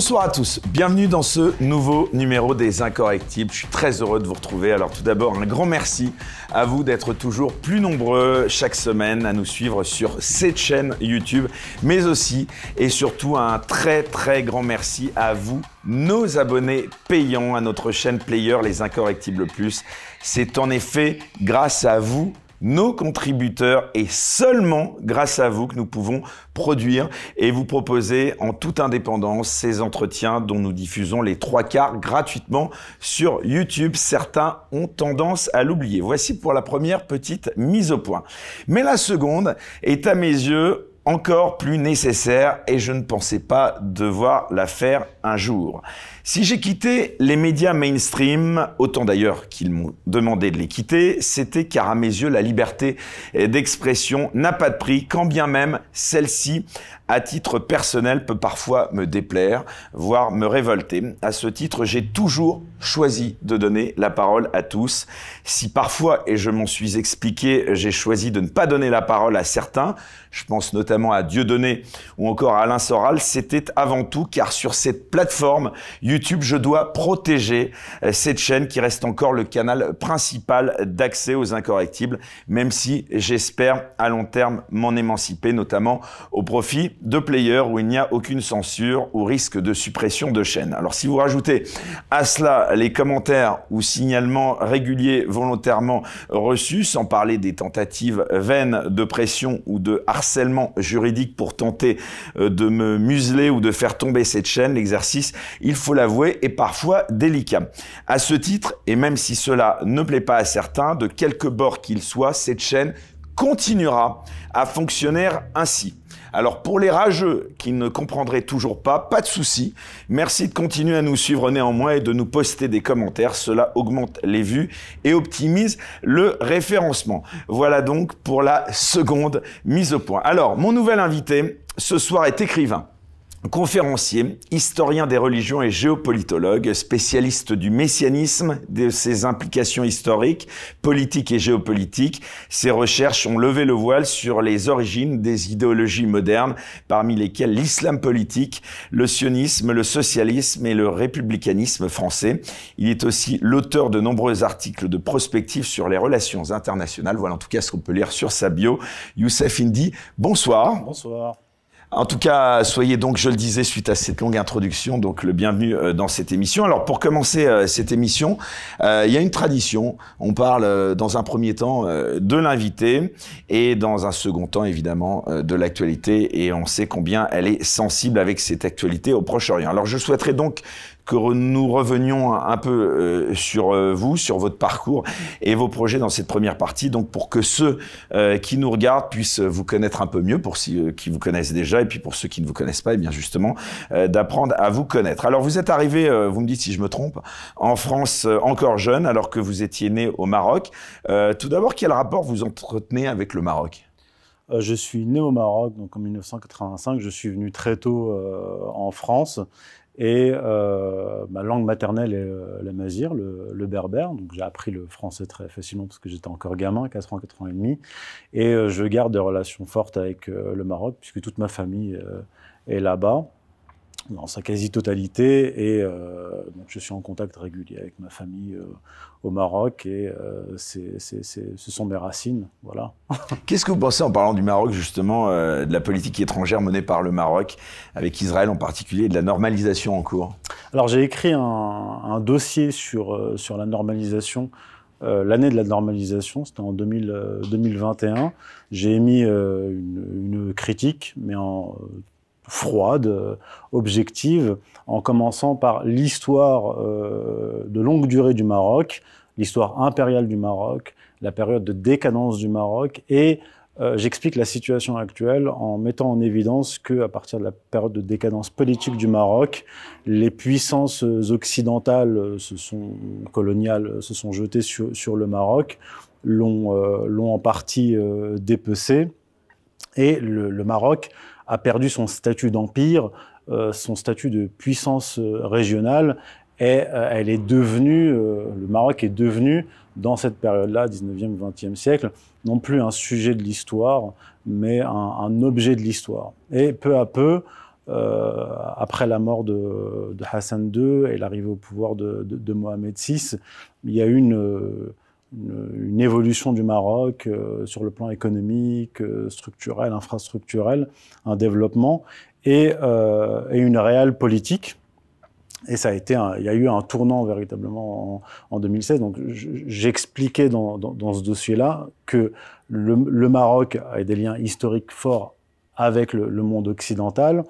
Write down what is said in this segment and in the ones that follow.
Bonsoir à tous, bienvenue dans ce nouveau numéro des Incorrectibles. Je suis très heureux de vous retrouver. Alors tout d'abord, un grand merci à vous d'être toujours plus nombreux chaque semaine à nous suivre sur cette chaîne YouTube, mais aussi et surtout un très très grand merci à vous, nos abonnés payants à notre chaîne Player Les Incorrectibles Plus. C'est en effet grâce à vous nos contributeurs et seulement grâce à vous que nous pouvons produire et vous proposer en toute indépendance ces entretiens dont nous diffusons les trois quarts gratuitement sur YouTube. Certains ont tendance à l'oublier. Voici pour la première petite mise au point. Mais la seconde est à mes yeux encore plus nécessaire et je ne pensais pas devoir la faire un jour. Si j'ai quitté les médias mainstream, autant d'ailleurs qu'ils m'ont demandé de les quitter, c'était car à mes yeux la liberté d'expression n'a pas de prix, quand bien même celle-ci, à titre personnel, peut parfois me déplaire, voire me révolter. À ce titre, j'ai toujours choisi de donner la parole à tous. Si parfois, et je m'en suis expliqué, j'ai choisi de ne pas donner la parole à certains, je pense notamment à Dieudonné ou encore à Alain Soral, c'était avant tout car sur cette plateforme, YouTube, je dois protéger euh, cette chaîne qui reste encore le canal principal d'accès aux incorrectibles, même si j'espère à long terme m'en émanciper, notamment au profit de players où il n'y a aucune censure ou risque de suppression de chaîne. Alors si vous rajoutez à cela les commentaires ou signalements réguliers volontairement reçus, sans parler des tentatives vaines de pression ou de harcèlement juridique pour tenter euh, de me museler ou de faire tomber cette chaîne, l'exercice, il faut la Avoué est parfois délicat. À ce titre, et même si cela ne plaît pas à certains, de quelque bord qu'il soit, cette chaîne continuera à fonctionner ainsi. Alors pour les rageux qui ne comprendraient toujours pas, pas de souci. Merci de continuer à nous suivre néanmoins et de nous poster des commentaires. Cela augmente les vues et optimise le référencement. Voilà donc pour la seconde mise au point. Alors mon nouvel invité ce soir est écrivain. Conférencier, historien des religions et géopolitologue, spécialiste du messianisme, de ses implications historiques, politiques et géopolitiques, ses recherches ont levé le voile sur les origines des idéologies modernes, parmi lesquelles l'islam politique, le sionisme, le socialisme et le républicanisme français. Il est aussi l'auteur de nombreux articles de prospective sur les relations internationales. Voilà en tout cas ce qu'on peut lire sur sa bio. Youssef Indy, bonsoir. Bonsoir. En tout cas, soyez donc, je le disais, suite à cette longue introduction, donc le bienvenu euh, dans cette émission. Alors pour commencer euh, cette émission, euh, il y a une tradition. On parle dans un premier temps de l'invité et dans un second temps, évidemment, de l'actualité. Et on sait combien elle est sensible avec cette actualité au Proche-Orient. Alors je souhaiterais donc que nous revenions un peu euh, sur euh, vous, sur votre parcours et vos projets dans cette première partie, donc pour que ceux euh, qui nous regardent puissent vous connaître un peu mieux, pour ceux qui vous connaissent déjà, et puis pour ceux qui ne vous connaissent pas, et eh bien justement d'apprendre à vous connaître. Alors vous êtes arrivé, vous me dites si je me trompe, en France encore jeune, alors que vous étiez né au Maroc. tout d'abord, quel rapport vous entretenez avec le Maroc je suis né au Maroc, donc en 1985. Je suis venu très tôt en France. Et euh, ma langue maternelle est euh, la mazir, le, le, berbère. Donc j'ai appris le français très facilement parce que j'étais encore gamin, 4 ans, 4 ans et demi. Et euh, je garde des relations fortes avec le Maroc puisque toute ma famille est là-bas dans sa quasi-totalité. Et euh, donc, je suis en contact régulier avec ma famille euh, au Maroc et euh, c'est, ce sont mes racines. Voilà. Qu'est-ce que vous pensez en parlant du Maroc, justement, de la politique étrangère menée par le Maroc, avec Israël en particulier, et de la normalisation en cours Alors, j'ai écrit un, dossier sur, sur la normalisation. l'année de la normalisation, c'était en 2021. J'ai émis une, une, critique, mais en froide, euh, objective, en commençant par l'histoire euh, de longue durée du Maroc, l'histoire impériale du Maroc, la période de décadence du Maroc et euh, j'explique la situation actuelle en mettant en évidence que à partir de la période de décadence politique du Maroc, les puissances occidentales se sont coloniales se sont jetées sur, le Maroc, l'ont en partie dépecé et le Maroc a perdu son statut d'empire, euh, son statut de puissance euh, régionale, et euh, elle est devenue, le Maroc est devenu, dans cette période-là, 19e, 20e siècle, non plus un sujet de l'histoire, mais un, objet de l'histoire. Et peu à peu, après la mort de, Hassan II et l'arrivée au pouvoir de, de, Mohamed VI, il y a eu une, une, évolution du Maroc euh, sur le plan économique, euh, structurel, infrastructurel, un développement euh, et, une réelle politique. Et ça a été, il y a eu un tournant véritablement en, 2016. Donc j'expliquais dans, ce dossier-là que le, Maroc a des liens historiques forts avec le monde occidental,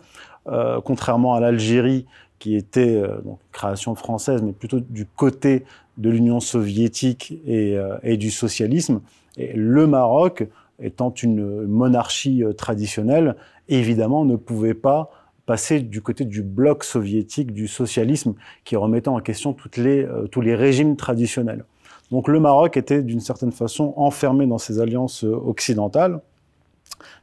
contrairement à l'Algérie qui était donc, euh, création française, mais plutôt du côté de l'Union soviétique et, euh, et, du socialisme. Et le Maroc, étant une monarchie euh, traditionnelle, évidemment ne pouvait pas passer du côté du bloc soviétique, du socialisme, qui remettait en question toutes les, tous les régimes traditionnels. Donc le Maroc était d'une certaine façon enfermé dans ses alliances occidentales.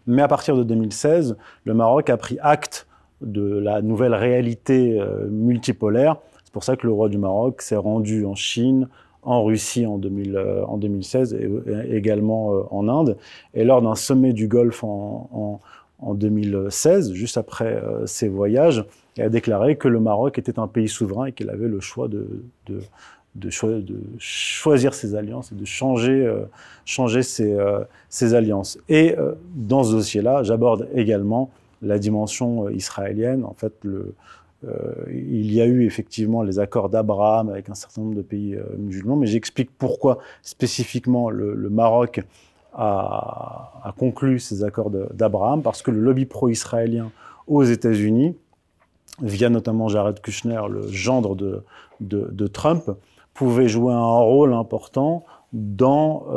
Mais à partir de 2016, le Maroc a pris acte de la nouvelle réalité euh, multipolaire. C'est pour ça que le roi du Maroc s'est rendu en Chine, en Russie en, 2016 euh, euh, et, également en Inde. Et lors d'un sommet du Golfe en, 2016, juste après ses voyages, il a déclaré que le Maroc était un pays souverain et qu'il avait le choix de, choisir ses alliances et de changer, ses, alliances. Et dans ce dossier-là, j'aborde également la dimension euh, israélienne, en fait, euh, il y a eu effectivement les accords d'Abraham avec un certain nombre de pays euh, musulmans, mais j'explique pourquoi spécifiquement le, Maroc a, conclu ces accords d'Abraham, parce que le lobby pro-israélien aux États-Unis, via notamment Jared Kushner, le gendre de, Trump, pouvait jouer un rôle important dans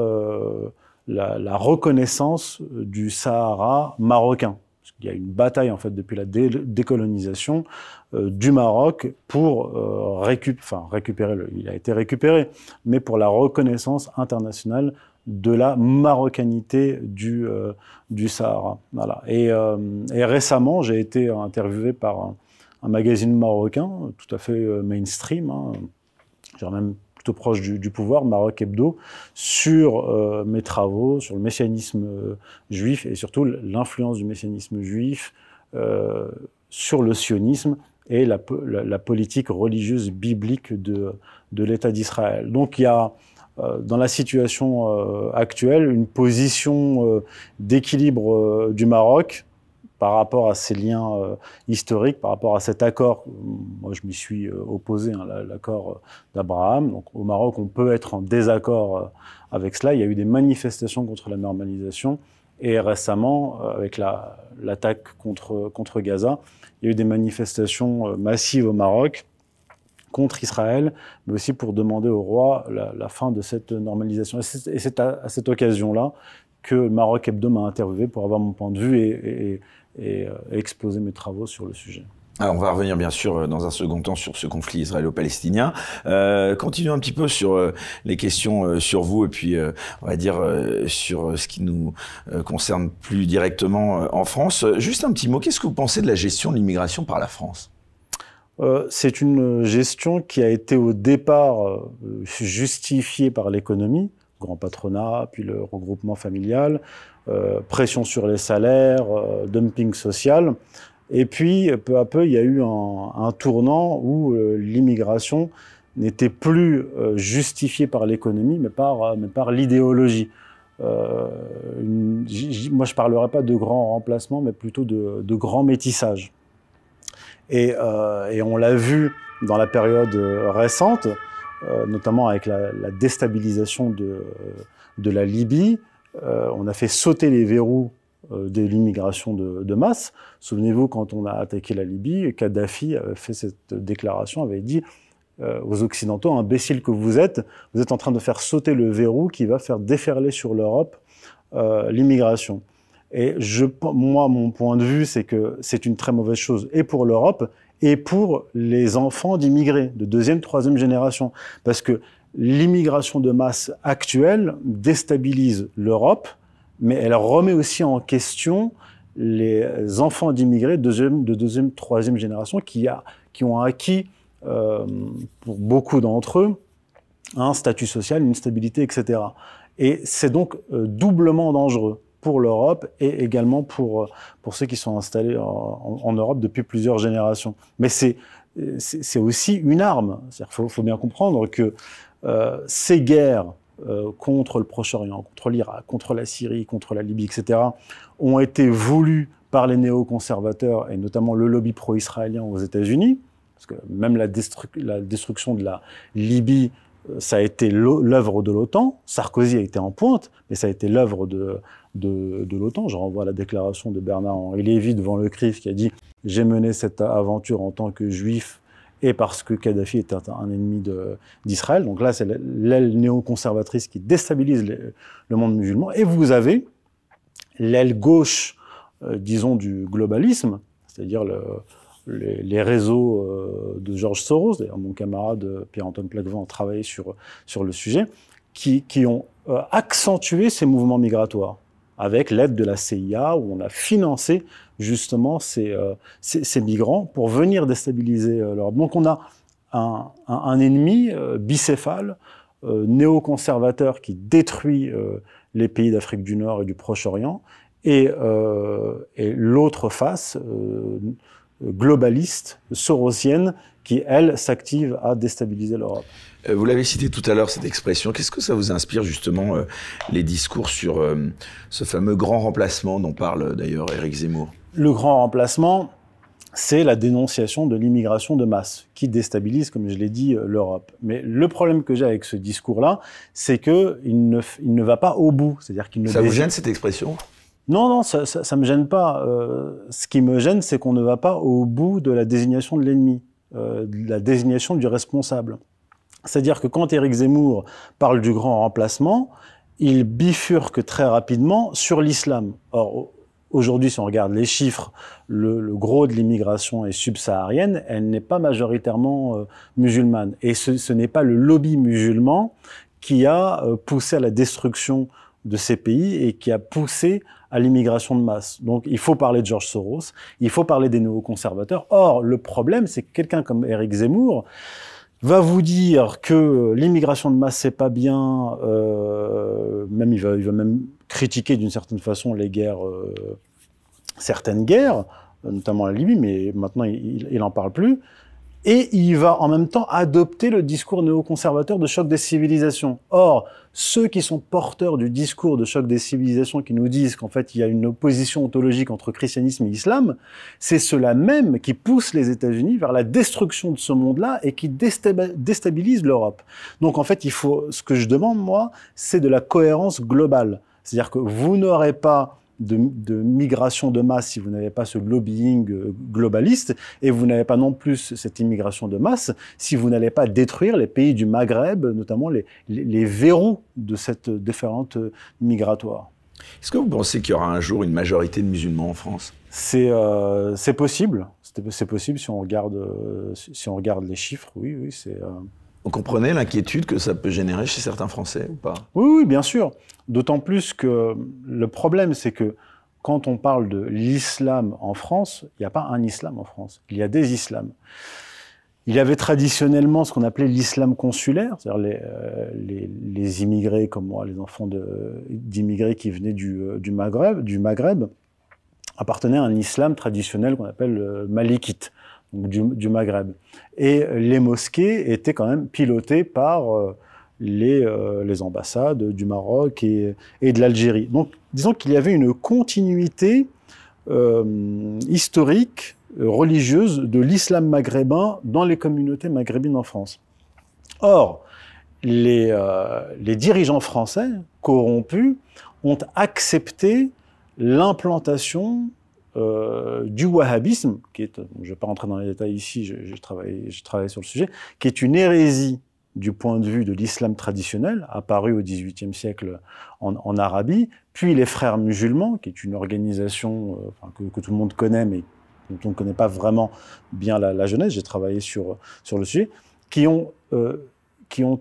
la reconnaissance du Sahara marocain il y a une bataille en fait depuis la décolonisation euh, du Maroc pour euh, enfin, récupérer, il a été récupéré, mais pour la reconnaissance internationale de la marocanité du, euh, Sahara. Voilà. Et, récemment, j'ai été interviewé par un, magazine marocain, tout à fait mainstream, hein. genre même plutôt proche du, pouvoir, Maroc Hebdo, sur euh, mes travaux, sur le messianisme euh, juif et surtout l'influence du messianisme juif euh, sur le sionisme et la, politique religieuse biblique de, de l'État d'Israël. Donc il y a dans la situation actuelle une position d'équilibre du Maroc par rapport à ces liens euh, historiques, par rapport à cet accord. Moi, je m'y suis euh, opposé, hein, l'accord euh, d'Abraham. Donc, au Maroc, on peut être en désaccord avec cela. Il y a eu des manifestations contre la normalisation. Et récemment, avec l'attaque contre, contre Gaza, il y a eu des manifestations massives au Maroc contre Israël, mais aussi pour demander au roi la, fin de cette normalisation. Et c'est à, cette occasion-là que Maroc Hebdo m'a interviewé pour avoir mon point de vue et, et euh, exposer mes travaux sur le sujet. Alors, ah, on va revenir bien sûr euh, dans un second temps sur ce conflit israélo-palestinien. Euh, continuons un petit peu sur les questions sur vous et puis on va dire sur ce qui nous concerne plus directement en France. Juste un petit mot, qu'est-ce que vous pensez de la gestion de l'immigration par la France C'est une gestion qui a été au départ justifiée par l'économie, grand patronat, puis le regroupement familial, euh, pression sur les salaires, euh, dumping social. Et puis, peu à peu, il y a eu un, tournant où euh, l'immigration n'était plus justifiée par l'économie, mais par, l'idéologie. moi, je ne parlerai pas de grand remplacement, mais plutôt de, de grand métissage. Et, on l'a vu dans la période récente, notamment avec la, déstabilisation de, la Libye, euh, on a fait sauter les verrous euh, de l'immigration de, masse. Souvenez-vous, quand on a attaqué la Libye, Kadhafi avait fait cette déclaration, avait dit euh, aux Occidentaux, imbéciles que vous êtes, vous êtes en train de faire sauter le verrou qui va faire déferler sur l'Europe l'immigration. Et moi, mon point de vue, c'est que c'est une très mauvaise chose et pour l'Europe et pour les enfants d'immigrés de deuxième, troisième génération. Parce que l'immigration de masse actuelle déstabilise l'Europe, mais elle remet aussi en question les enfants d'immigrés de deuxième, de deuxième, troisième génération qui, a, qui ont acquis, euh, pour beaucoup d'entre eux, un statut social, une stabilité, etc. Et c'est donc euh, doublement dangereux pour l'Europe et également pour, euh, pour ceux qui sont installés en, Europe depuis plusieurs générations. Mais c'est aussi une arme. Il faut, bien comprendre que euh, ces guerres euh, contre le Proche-Orient, contre l'Irak, contre la Syrie, contre la Libye, etc., ont été voulues par les néoconservateurs et notamment le lobby pro-israélien aux États-Unis, parce que même la, destruction de la Libye, euh, ça a été l'œuvre de l'OTAN. Sarkozy a été en pointe, mais ça a été l'œuvre de, de, de l'OTAN. Je renvoie à la déclaration de Bernard-Henri Lévy devant le CRIF qui a dit J'ai mené cette aventure en tant que juif et parce que Kadhafi est un, ennemi d'Israël. Donc là, c'est l'aile néoconservatrice qui déstabilise le, monde musulman. Et vous avez l'aile gauche, euh, disons, du globalisme, c'est-à-dire les, réseaux euh, de Georges Soros, d'ailleurs mon camarade euh, Pierre-Antoine Plaquevent a travaillé sur, sur le sujet, qui, ont accentué ces mouvements migratoires avec l'aide de la CIA où on a financé justement euh, ces, migrants pour venir déstabiliser euh, l'Europe. Donc on a un, ennemi euh, bicéphale, néoconservateur qui détruit les pays d'Afrique du Nord et du Proche-Orient, et, l'autre face globaliste, sorosienne, qui, elle, s'active à déstabiliser l'Europe. Vous l'avez cité tout à l'heure, cette expression. Qu'est-ce que ça vous inspire, justement, les discours sur ce fameux grand remplacement dont parle d'ailleurs Éric Zemmour le grand remplacement, c'est la dénonciation de l'immigration de masse qui déstabilise, comme je l'ai dit, euh, l'Europe. Mais le problème que j'ai avec ce discours-là, c'est que il ne, va pas au bout. C'est-à-dire qu'il ne. Ça vous gêne cette expression non, non, ça, ne me gêne pas. Euh, ce qui me gêne, c'est qu'on ne va pas au bout de la désignation de l'ennemi, euh, de la désignation du responsable. C'est-à-dire que quand Éric Zemmour parle du grand remplacement, il bifurque très rapidement sur l'islam. Or, Aujourd'hui, si on regarde les chiffres, le, gros de l'immigration est subsaharienne, elle n'est pas majoritairement euh, musulmane. Et ce, ce n'est pas le lobby musulman qui a euh, poussé à la destruction de ces pays et qui a poussé à l'immigration de masse. Donc il faut parler de George Soros, il faut parler des nouveaux conservateurs. Or, le problème, c'est que quelqu'un comme Eric Zemmour, va vous dire que l'immigration de masse c'est pas bien, euh, même il va, il va même critiquer d'une certaine façon les guerres, euh, certaines guerres, notamment la Libye, mais maintenant il n'en parle plus. Et il va en même temps adopter le discours néoconservateur de choc des civilisations. Or, ceux qui sont porteurs du discours de choc des civilisations, qui nous disent qu'en fait il y a une opposition ontologique entre christianisme et islam, c'est cela même qui pousse les États-Unis vers la destruction de ce monde-là et qui déstabilise l'Europe. Donc en fait, il faut, ce que je demande moi, c'est de la cohérence globale. C'est-à-dire que vous n'aurez pas de, migration de masse si vous n'avez pas ce lobbying euh, globaliste, et vous n'avez pas non plus cette immigration de masse si vous n'allez pas détruire les pays du Maghreb, notamment les, verrous de cette différente euh, migratoire. Est-ce que vous pensez qu'il y aura un jour une majorité de musulmans en France euh, C'est possible. C'est possible si on regarde, si on regarde les chiffres, oui, oui, c'est... Vous comprenez l'inquiétude que ça peut générer chez certains Français ou pas oui, oui, bien sûr. D'autant plus que le problème, c'est que quand on parle de l'islam en France, il n'y a pas un islam en France, il y a des islams. Il y avait traditionnellement ce qu'on appelait l'islam consulaire, c'est-à-dire les, euh, les, immigrés comme moi, les enfants d'immigrés qui venaient euh, du, Maghreb, du Maghreb appartenaient à un islam traditionnel qu'on appelle euh, malikite du, Maghreb. Et les mosquées étaient quand même pilotées par euh, euh, les, ambassades du Maroc et, de l'Algérie. Donc, disons qu'il y avait une continuité euh, historique, religieuse de l'islam maghrébin dans les communautés maghrébines en France. Or, les, les dirigeants français corrompus ont accepté l'implantation euh, du wahhabisme, qui est, je ne vais pas rentrer dans les détails ici, j'ai travaillé, sur le sujet, qui est une hérésie du point de vue de l'islam traditionnel, apparu au XVIIIe siècle en, Arabie, puis les Frères musulmans, qui est une organisation euh, que, tout le monde connaît, mais dont on ne connaît pas vraiment bien la, jeunesse, j'ai travaillé sur, sur le sujet, qui ont, euh, qui ont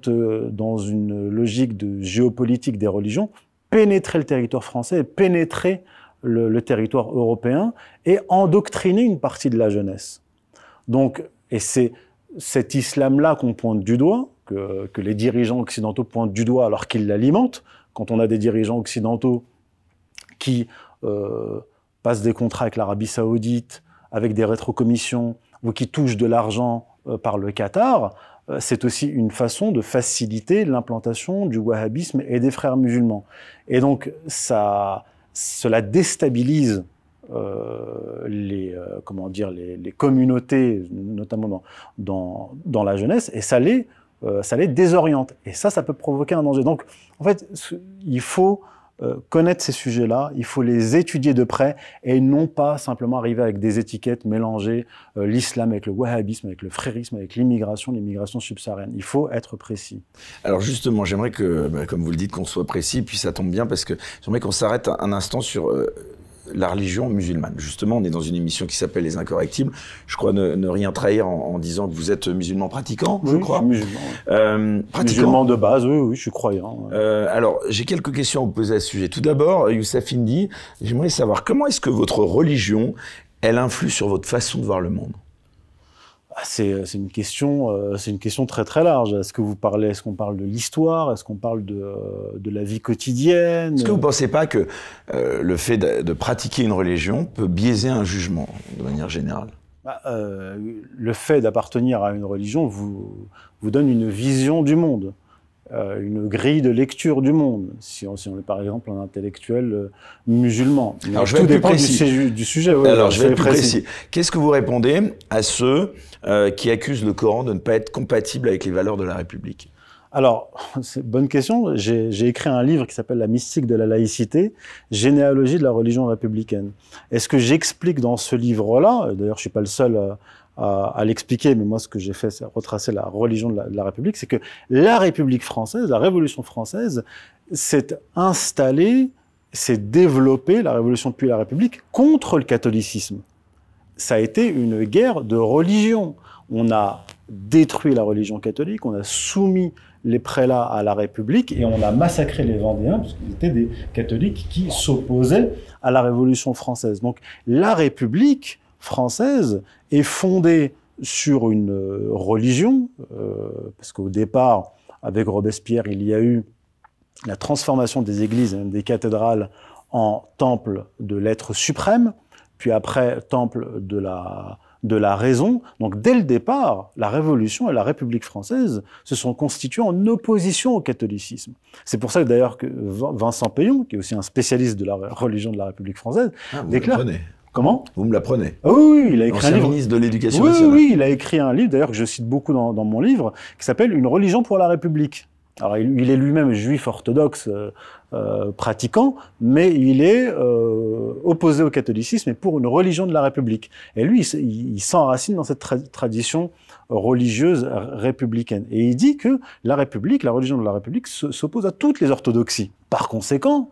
dans une logique de géopolitique des religions, pénétré le territoire français pénétré le, territoire européen et endoctriner une partie de la jeunesse. Donc, et c'est cet islam-là qu'on pointe du doigt, que, les dirigeants occidentaux pointent du doigt alors qu'ils l'alimentent. Quand on a des dirigeants occidentaux qui euh, passent des contrats avec l'Arabie saoudite, avec des rétrocommissions, ou qui touchent de l'argent euh, par le Qatar, euh, c'est aussi une façon de faciliter l'implantation du wahhabisme et des frères musulmans. Et donc, ça, cela déstabilise euh, les, euh, comment dire, les, communautés, notamment dans, dans, la jeunesse, et ça les, euh, ça les désoriente. Et ça, ça peut provoquer un danger. Donc, en fait, il faut euh, connaître ces sujets-là, il faut les étudier de près et non pas simplement arriver avec des étiquettes mélanger euh, l'islam avec le wahhabisme, avec le frérisme, avec l'immigration, l'immigration subsaharienne. Il faut être précis. Alors justement, j'aimerais que, bah, comme vous le dites, qu'on soit précis, puis ça tombe bien parce que j'aimerais qu'on s'arrête un instant sur... Euh, la religion musulmane. Justement, on est dans une émission qui s'appelle Les Incorrectibles. Je crois ne, rien trahir en, disant que vous êtes musulman pratiquant, je crois. Je musulman. Euh, musulman de base, oui, oui, je suis croyant. Euh, alors, j'ai quelques questions à vous poser à ce sujet. Tout d'abord, euh, Youssef Indi, j'aimerais savoir comment est-ce que votre religion, elle influe sur votre façon de voir le monde ah, euh, euh, c'est, une question, très très large. Est-ce que vous parlez, est-ce qu'on parle de l'histoire, est-ce qu'on parle de, euh, la vie quotidienne Est-ce que vous ne pensez pas que le fait de, pratiquer une religion peut biaiser un jugement de manière générale bah, Le fait d'appartenir à une religion vous donne une vision du monde. Euh, une grille de lecture du monde, si on, si est par exemple un intellectuel euh, musulman. je vais tout dépend du, sujet. alors, je vais être Qu'est-ce que vous répondez à ceux euh, qui accusent le Coran de ne pas être compatible avec les valeurs de la République alors, c'est bonne question. J'ai écrit un livre qui s'appelle La mystique de la laïcité, généalogie de la religion républicaine. Est-ce que j'explique dans ce livre-là, d'ailleurs je ne suis pas le seul à, l'expliquer, mais moi ce que j'ai fait, c'est retracer la religion de la, République, c'est que la République française, la Révolution française, s'est installée, s'est développée, la Révolution depuis la République, contre le catholicisme. Ça a été une guerre de religion. On a détruit la religion catholique, on a soumis les prélats à la République et on a massacré les Vendéens parce qu'ils étaient des catholiques qui s'opposaient à la Révolution française. Donc la République française est fondée sur une euh, religion, euh, parce qu'au départ, avec Robespierre, il y a eu la transformation des églises, des cathédrales, en temple de l'être suprême, puis après temple de la, de la raison. Donc dès le départ, la Révolution et la République française se sont constituées en opposition au catholicisme. C'est pour ça d'ailleurs que Vincent Payon, qui est aussi un spécialiste de la religion de la République française, ah, déclare... Comment Vous me l'apprenez. Ah oui, il a écrit un livre. ministre de l'Éducation oui, nationale. Oui, il a écrit un livre, d'ailleurs, que je cite beaucoup dans, mon livre, qui s'appelle Une religion pour la République. Alors, il, est lui-même juif orthodoxe euh, euh, pratiquant, mais il est euh, opposé au catholicisme et pour une religion de la République. Et lui, il, s'enracine dans cette tradition religieuse républicaine. Et il dit que la République, la religion de la République, s'oppose à toutes les orthodoxies. Par conséquent,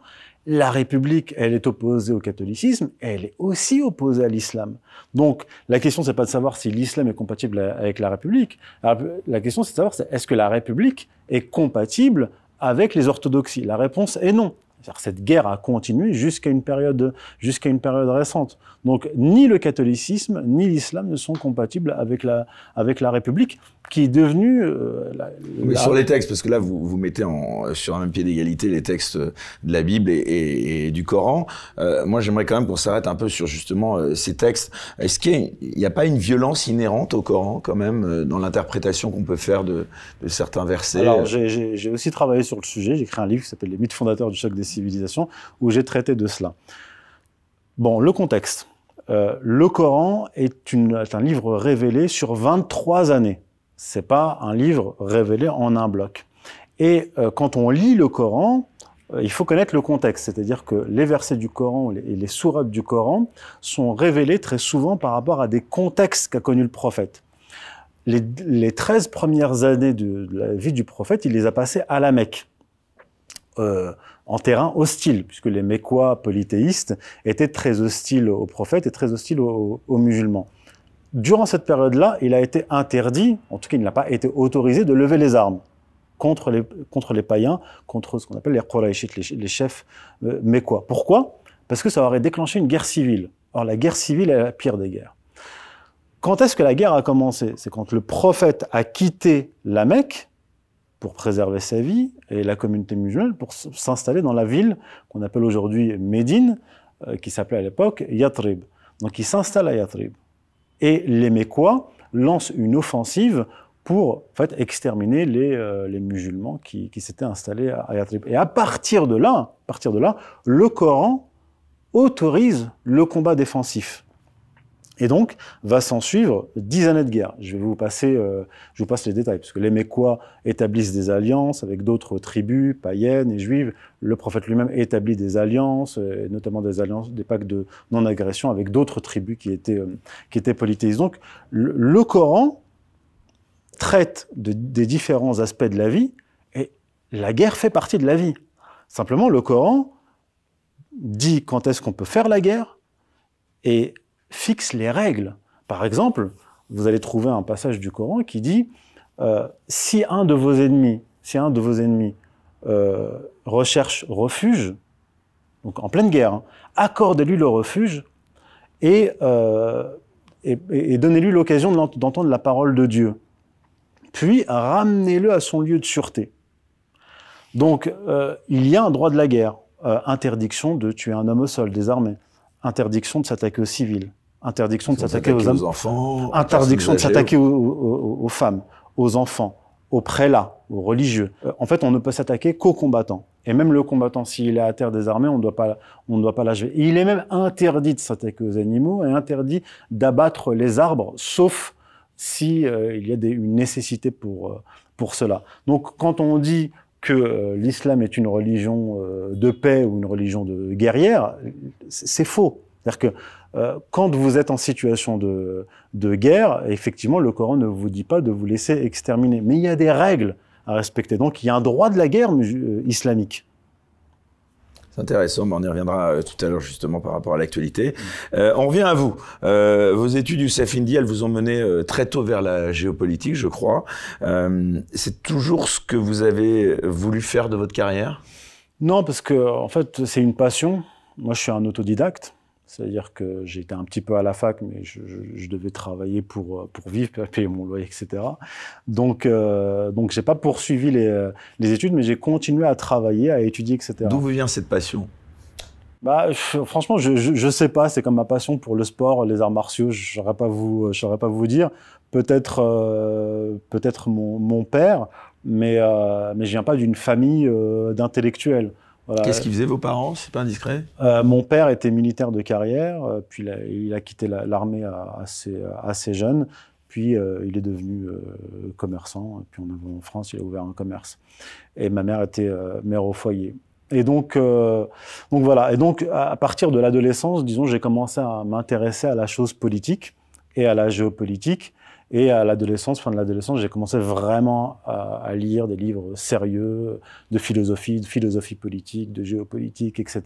la République, elle est opposée au catholicisme, elle est aussi opposée à l'islam. Donc, la question, c'est pas de savoir si l'islam est compatible avec la République. Ah, la question, c'est de savoir, est-ce que la République est compatible avec les orthodoxies La réponse est non cette guerre a continué jusqu'à une période, jusqu'à une période récente. Donc, ni le catholicisme, ni l'islam ne sont compatibles avec la, avec la République, qui est devenue. Euh, Sur les textes, parce que là, vous, vous mettez en, sur un même pied d'égalité les textes de la Bible et, du Coran. Euh, moi, j'aimerais quand même qu'on s'arrête un peu sur justement euh, ces textes. Est-ce qu'il n'y a, pas une violence inhérente au Coran, quand même, euh, dans l'interprétation qu'on peut faire de, certains versets Alors, j'ai aussi travaillé sur le sujet. J'ai écrit un livre qui s'appelle Les mythes fondateurs du choc des civilisation, où j'ai traité de cela. Bon, le contexte. Euh, le Coran est, un livre révélé sur 23 années. C'est pas un livre révélé en un bloc. Et euh, quand on lit le Coran, euh, il faut connaître le contexte, c'est-à-dire que les versets du Coran et les sourates du Coran sont révélés très souvent par rapport à des contextes qu'a connus le prophète. Les, 13 premières années de, de la vie du prophète, il les a passées à la Mecque. Euh, en terrain hostile, puisque les Mécois polythéistes étaient très hostiles aux prophètes et très hostiles aux, musulmans. Durant cette période-là, il a été interdit, en tout cas il n'a pas été autorisé de lever les armes contre les, païens, contre ce qu'on appelle les pro les, les, chefs euh, Mécois. Pourquoi Parce que ça aurait déclenché une guerre civile. Or la guerre civile est la pire des guerres. Quand est-ce que la guerre a commencé C'est quand le prophète a quitté la Mecque pour préserver sa vie et la communauté musulmane pour s'installer dans la ville qu'on appelle aujourd'hui Médine, euh, qui s'appelait à l'époque Yatrib. Donc ils s'installent à Yatrib. Et les Mécois lancent une offensive pour en fait, exterminer les, euh, musulmans qui, s'étaient installés à Yatrib. Et à partir de là, à partir de là, le Coran autorise le combat défensif. Et donc, va s'en suivre dix années de guerre. Je vais vous passer, euh, je vous passe les détails, parce que les Mécois établissent des alliances avec d'autres tribus, païennes et juives. Le prophète lui-même établit des alliances, euh, notamment des alliances, des pactes de non-agression avec d'autres tribus qui étaient, euh, qui étaient politisées. Donc, le, Coran traite de, des différents aspects de la vie, et la guerre fait partie de la vie. Simplement, le Coran dit quand est-ce qu'on peut faire la guerre, et fixe les règles. Par exemple, vous allez trouver un passage du Coran qui dit euh, si un de vos ennemis, si un de vos ennemis euh, recherche refuge, donc en pleine guerre, hein, accordez-lui le refuge euh, et, et, donnez-lui l'occasion d'entendre la parole de Dieu. Puis ramenez-le à son lieu de sûreté. Donc il y a un droit de la guerre, interdiction de tuer un homme au sol, désarmé, interdiction de s'attaquer aux civils, interdiction de s'attaquer aux, enfants, interdiction de s'attaquer aux, femmes, aux enfants, aux prélats, aux religieux. Euh, en fait, on ne peut s'attaquer qu'aux combattants. Et même le combattant, s'il est à terre désarmé, on ne doit pas, on ne doit pas l'achever. Il est même interdit de s'attaquer aux animaux et interdit d'abattre les arbres, sauf si euh, il y a une nécessité pour euh, pour cela. Donc, quand on dit que l'islam est une religion de paix ou une religion de guerrière, c'est faux. C'est-à-dire que euh, quand vous êtes en situation de, guerre, effectivement, le Coran ne vous dit pas de vous laisser exterminer. Mais il y a des règles à respecter. Donc, il y a un droit de la guerre euh, islamique. C'est intéressant, mais on y reviendra euh, tout à l'heure justement par rapport à l'actualité. on revient à vous. vos études du CEF elles vous ont mené très tôt vers la géopolitique, je crois. c'est toujours ce que vous avez voulu faire de votre carrière Non, parce que en fait, c'est une passion. Moi, je suis un autodidacte. C'est-à-dire que j'étais un petit peu à la fac, mais je, devais travailler pour, euh, pour vivre, payer mon loyer, etc. Donc, euh, donc je n'ai pas poursuivi les, euh, les études, mais j'ai continué à travailler, à étudier, etc. D'où vient cette passion bah, franchement, je, ne sais pas. C'est comme ma passion pour le sport, les arts martiaux. Je ne pas vous, saurais pas vous dire. Peut-être, peut-être mon, mon, père, mais je mais je viens pas d'une famille d'intellectuels. Qu'est-ce qu'ils faisaient vos parents C'est pas indiscret euh, Mon père était militaire de carrière, euh, puis il a, quitté l'armée assez, assez jeune. Puis euh, il est devenu commerçant. Puis en, en France, il a ouvert un commerce. Et ma mère était mère au foyer. Et donc, donc voilà. Et donc, à partir de l'adolescence, disons, j'ai commencé à m'intéresser à la chose politique et à la géopolitique. Et à l'adolescence, fin de l'adolescence, j'ai commencé vraiment à, lire des livres sérieux de philosophie, de philosophie politique, de géopolitique, etc.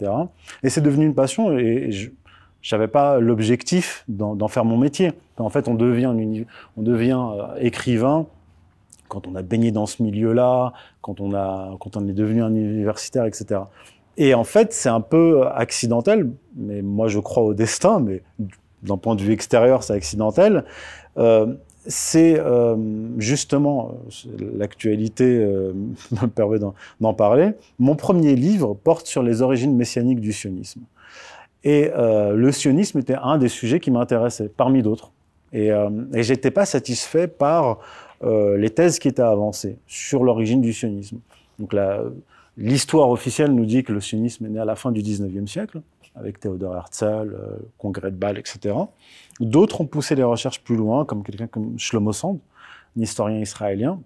Et c'est devenu une passion et je n'avais pas l'objectif d'en faire mon métier. En fait, on devient, on devient euh, écrivain quand on a baigné dans ce milieu-là, quand, on a, quand on est devenu un universitaire, etc. Et en fait, c'est un peu accidentel, mais moi je crois au destin, mais d'un point de vue extérieur, c'est accidentel. Euh, c'est euh, justement, euh, l'actualité euh, me permet d'en parler, mon premier livre porte sur les origines messianiques du sionisme. Et le sionisme était un des sujets qui m'intéressait, parmi d'autres. Et, et j'étais pas satisfait par les thèses qui étaient avancées sur l'origine du sionisme. Donc l'histoire officielle nous dit que le sionisme est né à la fin du 19e siècle avec Théodore Herzl, euh, Congrès de Bâle, etc. D'autres ont poussé les recherches plus loin, comme quelqu'un comme Shlomo Sand, un historien israélien,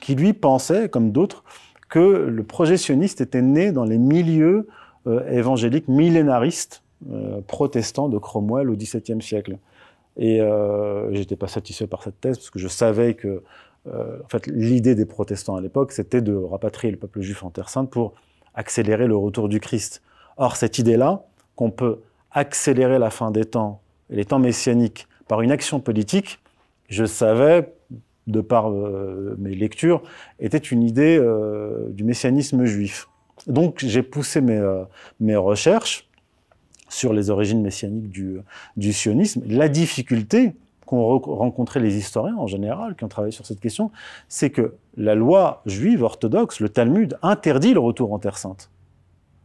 qui lui pensait, comme d'autres, que le projet sioniste était né dans les milieux euh, évangéliques millénaristes euh, protestants de Cromwell au XVIIe siècle. Et je n'étais pas satisfait par cette thèse parce que je savais que, en fait, l'idée des protestants à l'époque, c'était de rapatrier le peuple juif en Terre Sainte pour accélérer le retour du Christ. Or, cette idée-là, qu'on peut accélérer la fin des temps et les temps messianiques par une action politique, je savais, de par euh, mes lectures, était une idée euh, du messianisme juif. Donc j'ai poussé euh, mes, recherches sur les origines messianiques du, du sionisme. La difficulté qu'ont rencontré les historiens en général qui ont travaillé sur cette question, c'est que la loi juive orthodoxe, le Talmud, interdit le retour en Terre sainte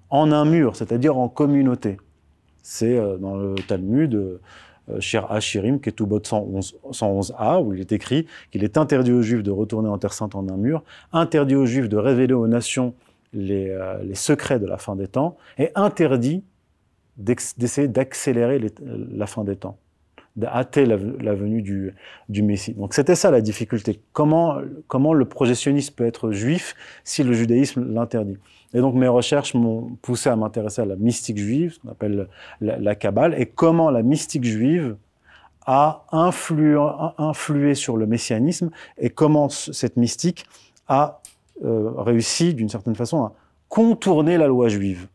en un mur, c'est-à-dire en communauté. C'est euh, dans le Talmud, euh, euh, Shir Achirim, qui est 111, a où il est écrit qu'il est interdit aux Juifs de retourner en Terre Sainte en un mur, interdit aux Juifs de révéler aux nations les secrets de la fin des temps, et interdit d'essayer d'accélérer la fin des temps hâter la, venue du, du, Messie. Donc c'était ça la difficulté. Comment, comment le projectionniste peut être juif si le judaïsme l'interdit Et donc mes recherches m'ont poussé à m'intéresser à la mystique juive, ce qu'on appelle la, la, Kabbale, et comment la mystique juive a influé, sur le messianisme et comment cette mystique a euh, réussi d'une certaine façon à contourner la loi juive.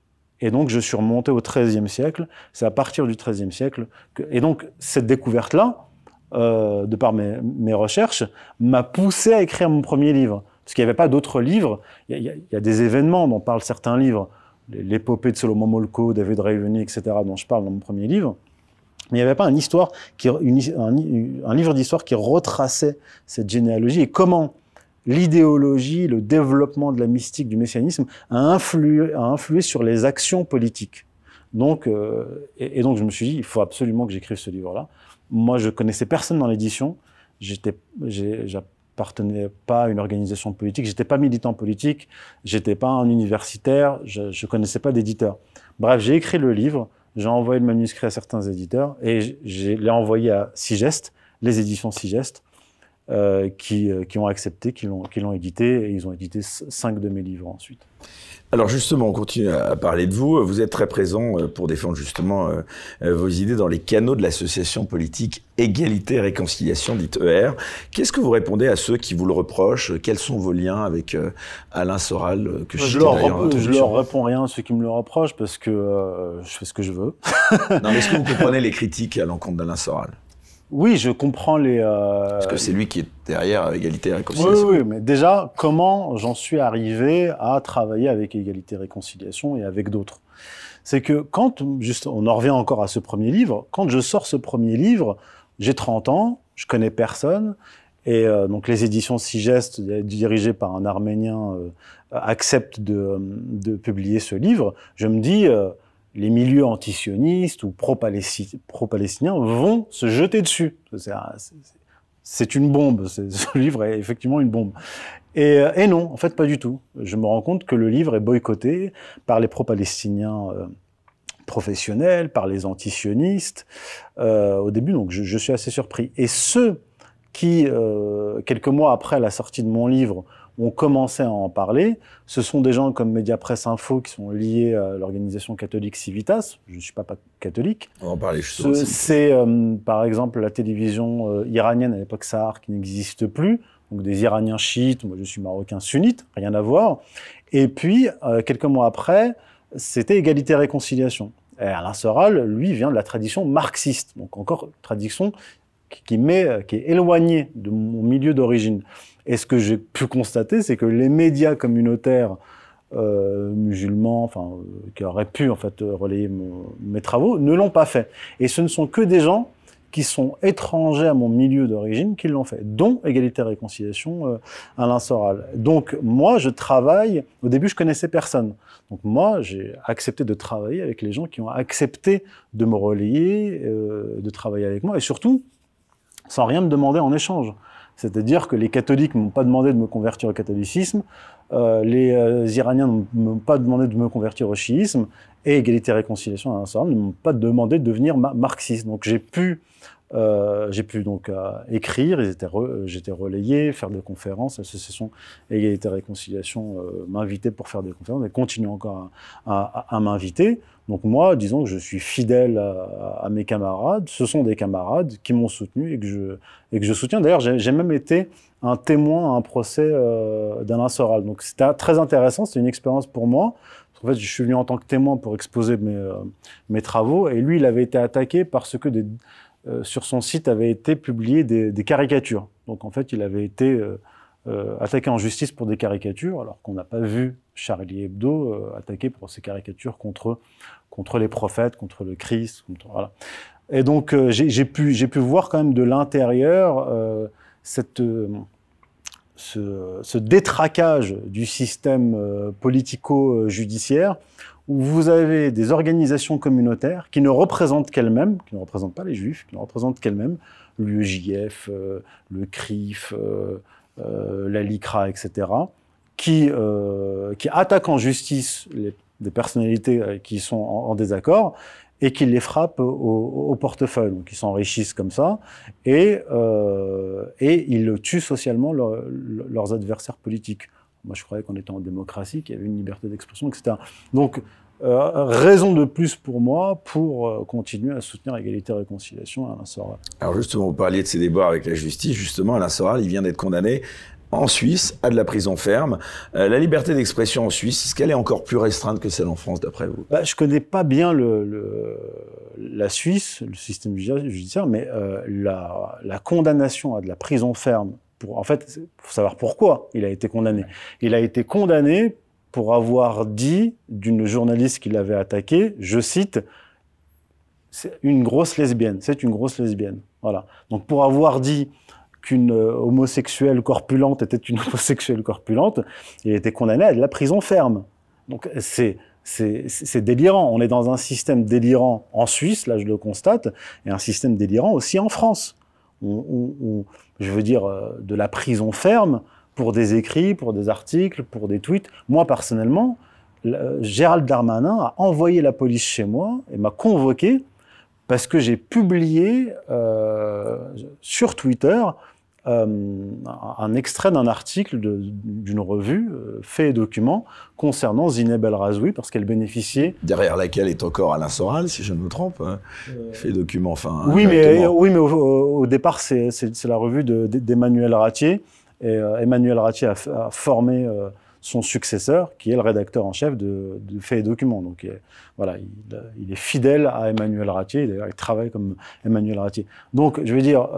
Et donc, je suis remonté au XIIIe siècle. C'est à partir du XIIIe siècle. Que... Et donc, cette découverte-là, euh, de par mes, recherches, m'a poussé à écrire mon premier livre. Parce qu'il n'y avait pas d'autres livres. Il y, a des événements dont parlent certains livres. L'épopée de Solomon Molko, David Raveny, etc., dont je parle dans mon premier livre. Mais il n'y avait pas une histoire un livre d'histoire qui retraçait cette généalogie et comment l'idéologie, le développement de la mystique du messianisme a influé, sur les actions politiques. Donc, euh, et, donc je me suis dit, il faut absolument que j'écrive ce livre-là. Moi, je connaissais personne dans l'édition. J'étais, j'appartenais pas à une organisation politique. J'étais pas militant politique. J'étais pas un universitaire. Je, ne connaissais pas d'éditeur. Bref, j'ai écrit le livre. J'ai envoyé le manuscrit à certains éditeurs et je l'ai envoyé à Sigest, les éditions Sigest. Euh, qui, euh, qui, ont accepté, qui l'ont édité, et ils ont édité cinq de mes livres ensuite. Alors justement, on continue à parler de vous. Vous êtes très présent euh, pour défendre justement vos idées dans les canaux de l'association politique Égalité et Réconciliation, dite ER. Qu'est-ce que vous répondez à ceux qui vous le reprochent Quels sont vos liens avec Alain Soral que Je ne leur, leur, réponds rien à ceux qui me le reprochent parce que je fais ce que je veux. non, mais est-ce que vous comprenez les critiques à l'encontre d'Alain Soral oui, je comprends les. Euh, Parce que c'est lui qui est derrière euh, Égalité et Réconciliation. Oui, oui, mais déjà, comment j'en suis arrivé à travailler avec Égalité et Réconciliation et avec d'autres C'est que quand, juste, on en revient encore à ce premier livre, quand je sors ce premier livre, j'ai 30 ans, je connais personne, et euh, donc les éditions Sigest, dirigées par un Arménien, acceptent de, de, publier ce livre. Je me dis, les milieux antisionistes ou pro-palestiniens vont se jeter dessus. C'est une bombe, ce livre est effectivement une bombe. Euh, et, non, en fait, pas du tout. Je me rends compte que le livre est boycotté par les pro-palestiniens euh, professionnels, par les antisionistes euh, au début, donc je, suis assez surpris. Et ceux qui, euh, quelques mois après la sortie de mon livre, on commençait à en parler. Ce sont des gens comme Média Presse Info qui sont liés à l'organisation catholique Civitas. Je ne suis pas, catholique. On en parlait C'est euh, par exemple la télévision euh, iranienne à l'époque Sahar qui n'existe plus. Donc des Iraniens chiites, moi je suis marocain sunnite, rien à voir. Et puis, euh, quelques mois après, c'était Égalité Réconciliation. Et Alain Soral, lui, vient de la tradition marxiste, donc encore tradition qui, qui est éloignée de mon milieu d'origine. Et ce que j'ai pu constater, c'est que les médias communautaires euh, musulmans, enfin, euh, qui auraient pu en fait relayer mes travaux, ne l'ont pas fait. Et ce ne sont que des gens qui sont étrangers à mon milieu d'origine qui l'ont fait, dont Égalité et Réconciliation euh, Alain Soral. Donc moi, je travaille, au début, je connaissais personne. Donc moi, j'ai accepté de travailler avec les gens qui ont accepté de me relayer, euh, de travailler avec moi, et surtout, sans rien me demander en échange. C'est-à-dire que les catholiques ne m'ont pas demandé de me convertir au catholicisme, euh, les euh, Iraniens ne m'ont pas demandé de me convertir au chiisme, et Égalité et Réconciliation à ne m'ont pas demandé de devenir marxiste. Donc j'ai pu, euh, j'ai pu donc écrire, j'étais relayé, faire des conférences, l'association Égalité et Réconciliation m'invitait pour faire des conférences, et continue encore à m'inviter. Donc moi, disons que je suis fidèle à, mes camarades. Ce sont des camarades qui m'ont soutenu et que je, et que je soutiens. D'ailleurs, j'ai même été un témoin à un procès euh, d'Alain Soral. Donc c'était très intéressant, c'était une expérience pour moi. En fait, je suis venu en tant que témoin pour exposer mes, euh, mes travaux. Et lui, il avait été attaqué parce que des, euh, sur son site avaient été publiées des, caricatures. Donc en fait, il avait été attaqué en justice pour des caricatures, alors qu'on n'a pas vu Charlie Hebdo attaqué pour ses caricatures contre, contre les prophètes, contre le Christ. voilà. Et donc, euh, j'ai pu, pu voir quand même de l'intérieur euh, cette. Euh, ce, détraquage du système politico-judiciaire où vous avez des organisations communautaires qui ne représentent qu'elles-mêmes, qui ne représentent pas les juifs, qui ne représentent qu'elles-mêmes, l'UEJF, le CRIF, euh, la LICRA, etc., qui, qui attaquent en justice les des personnalités euh, qui sont en, désaccord et qui les frappent au, portefeuille, donc ils s'enrichissent comme ça, et, euh, et ils tuent socialement leurs adversaires politiques. Moi, je croyais qu'on était en démocratie, qu'il y avait une liberté d'expression, etc. Donc, euh, raison de plus pour moi pour continuer à soutenir égalité et réconciliation à Alain Soral. Alors justement, vous parliez de ces débats avec la justice. Justement, Alain Soral, il vient d'être condamné en Suisse à de la prison ferme. Euh, la liberté d'expression en Suisse, est-ce qu'elle est encore plus restreinte que celle en France, d'après vous Je bah, Je connais pas bien le, la Suisse, le système judiciaire, mais euh, la, condamnation à de la prison ferme, pour, en fait, savoir pourquoi il a été condamné. Il a été condamné pour avoir dit d'une journaliste qui l'avait attaqué, je cite, c'est une grosse lesbienne, c'est une grosse lesbienne. Voilà. Donc pour avoir dit qu'une euh, homosexuelle corpulente était une homosexuelle corpulente, il était condamné à de la prison ferme. Donc c'est c'est délirant. On est dans un système délirant en Suisse, là je le constate, et un système délirant aussi en France, où, je veux dire euh, de la prison ferme pour des écrits, pour des articles, pour des tweets. Moi personnellement, euh, Gérald Darmanin a envoyé la police chez moi et m'a convoqué parce que j'ai publié sur Twitter euh, un extrait d'un article d'une revue, euh, fait Faits et Documents, concernant Zineb El Razoui, parce qu'elle bénéficiait. Derrière laquelle est encore Alain Soral, si je ne me trompe. Hein. Euh, fait et Documents, enfin. Hein, oui, mais, oui, mais au, départ, c'est la revue d'Emmanuel Ratier. Et Emmanuel Ratier a, formé son successeur, qui est le rédacteur en chef de, de Faits et Documents. Donc voilà, il, est fidèle à Emmanuel Ratier, il travaille comme Emmanuel Ratier. Donc je veux dire,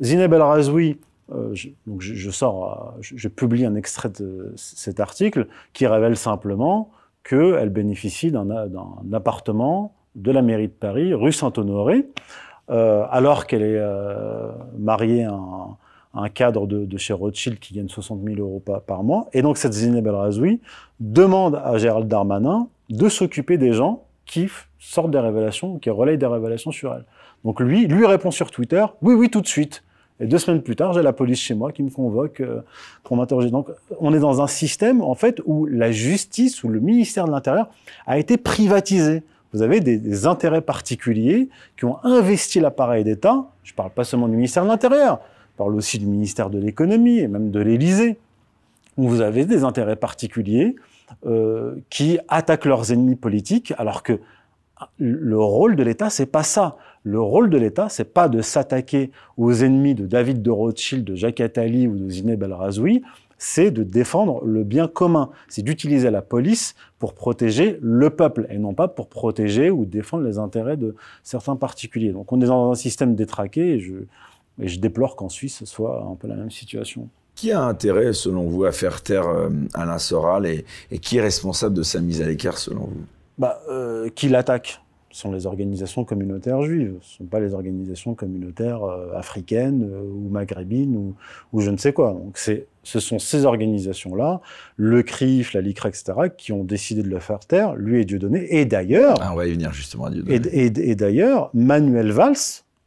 Zineb El Razoui, euh, je, donc euh, je, publie un extrait de cet article qui révèle simplement qu'elle bénéficie euh, d'un appartement de la mairie de Paris, rue Saint-Honoré, alors qu'elle est mariée à un, cadre de, chez Rothschild qui gagne 60 000 euros par, mois. Et donc cette Zineb El Razoui demande à Gérald Darmanin de s'occuper des gens qui sortent des révélations, qui relayent des révélations sur elle. Donc lui, lui répond sur Twitter, oui, oui, tout de suite. Et deux semaines plus tard, j'ai la police chez moi qui me convoque euh, pour m'interroger. Donc, on est dans un système, en fait, où la justice, ou le ministère de l'Intérieur, a été privatisé. Vous avez des, intérêts particuliers qui ont investi l'appareil d'État. Je ne parle pas seulement du ministère de l'Intérieur, je parle aussi du ministère de l'Économie et même de l'Élysée, vous avez des intérêts particuliers euh, qui attaquent leurs ennemis politiques, alors que le rôle de l'État, c'est pas ça le rôle de l'État, c'est pas de s'attaquer aux ennemis de David de Rothschild, de Jacques Attali ou de Zineb El-Razoui, c'est de défendre le bien commun. C'est d'utiliser la police pour protéger le peuple et non pas pour protéger ou défendre les intérêts de certains particuliers. Donc on est dans un système détraqué et je, déplore qu'en Suisse ce soit un peu la même situation. Qui a intérêt, selon vous, à faire taire euh, Alain Soral et, qui est responsable de sa mise à l'écart, selon vous bah, euh, Qui l'attaque sont les organisations communautaires juives, ce ne sont pas les organisations communautaires euh, africaines euh, ou maghrébines ou, je ne sais quoi. Donc ce sont ces organisations-là, le CRIF, la LICRA, etc., qui ont décidé de le faire taire, lui et Dieudonné. Et d'ailleurs... Ah, on va justement à Dieudonné. Et, d'ailleurs, Manuel Valls,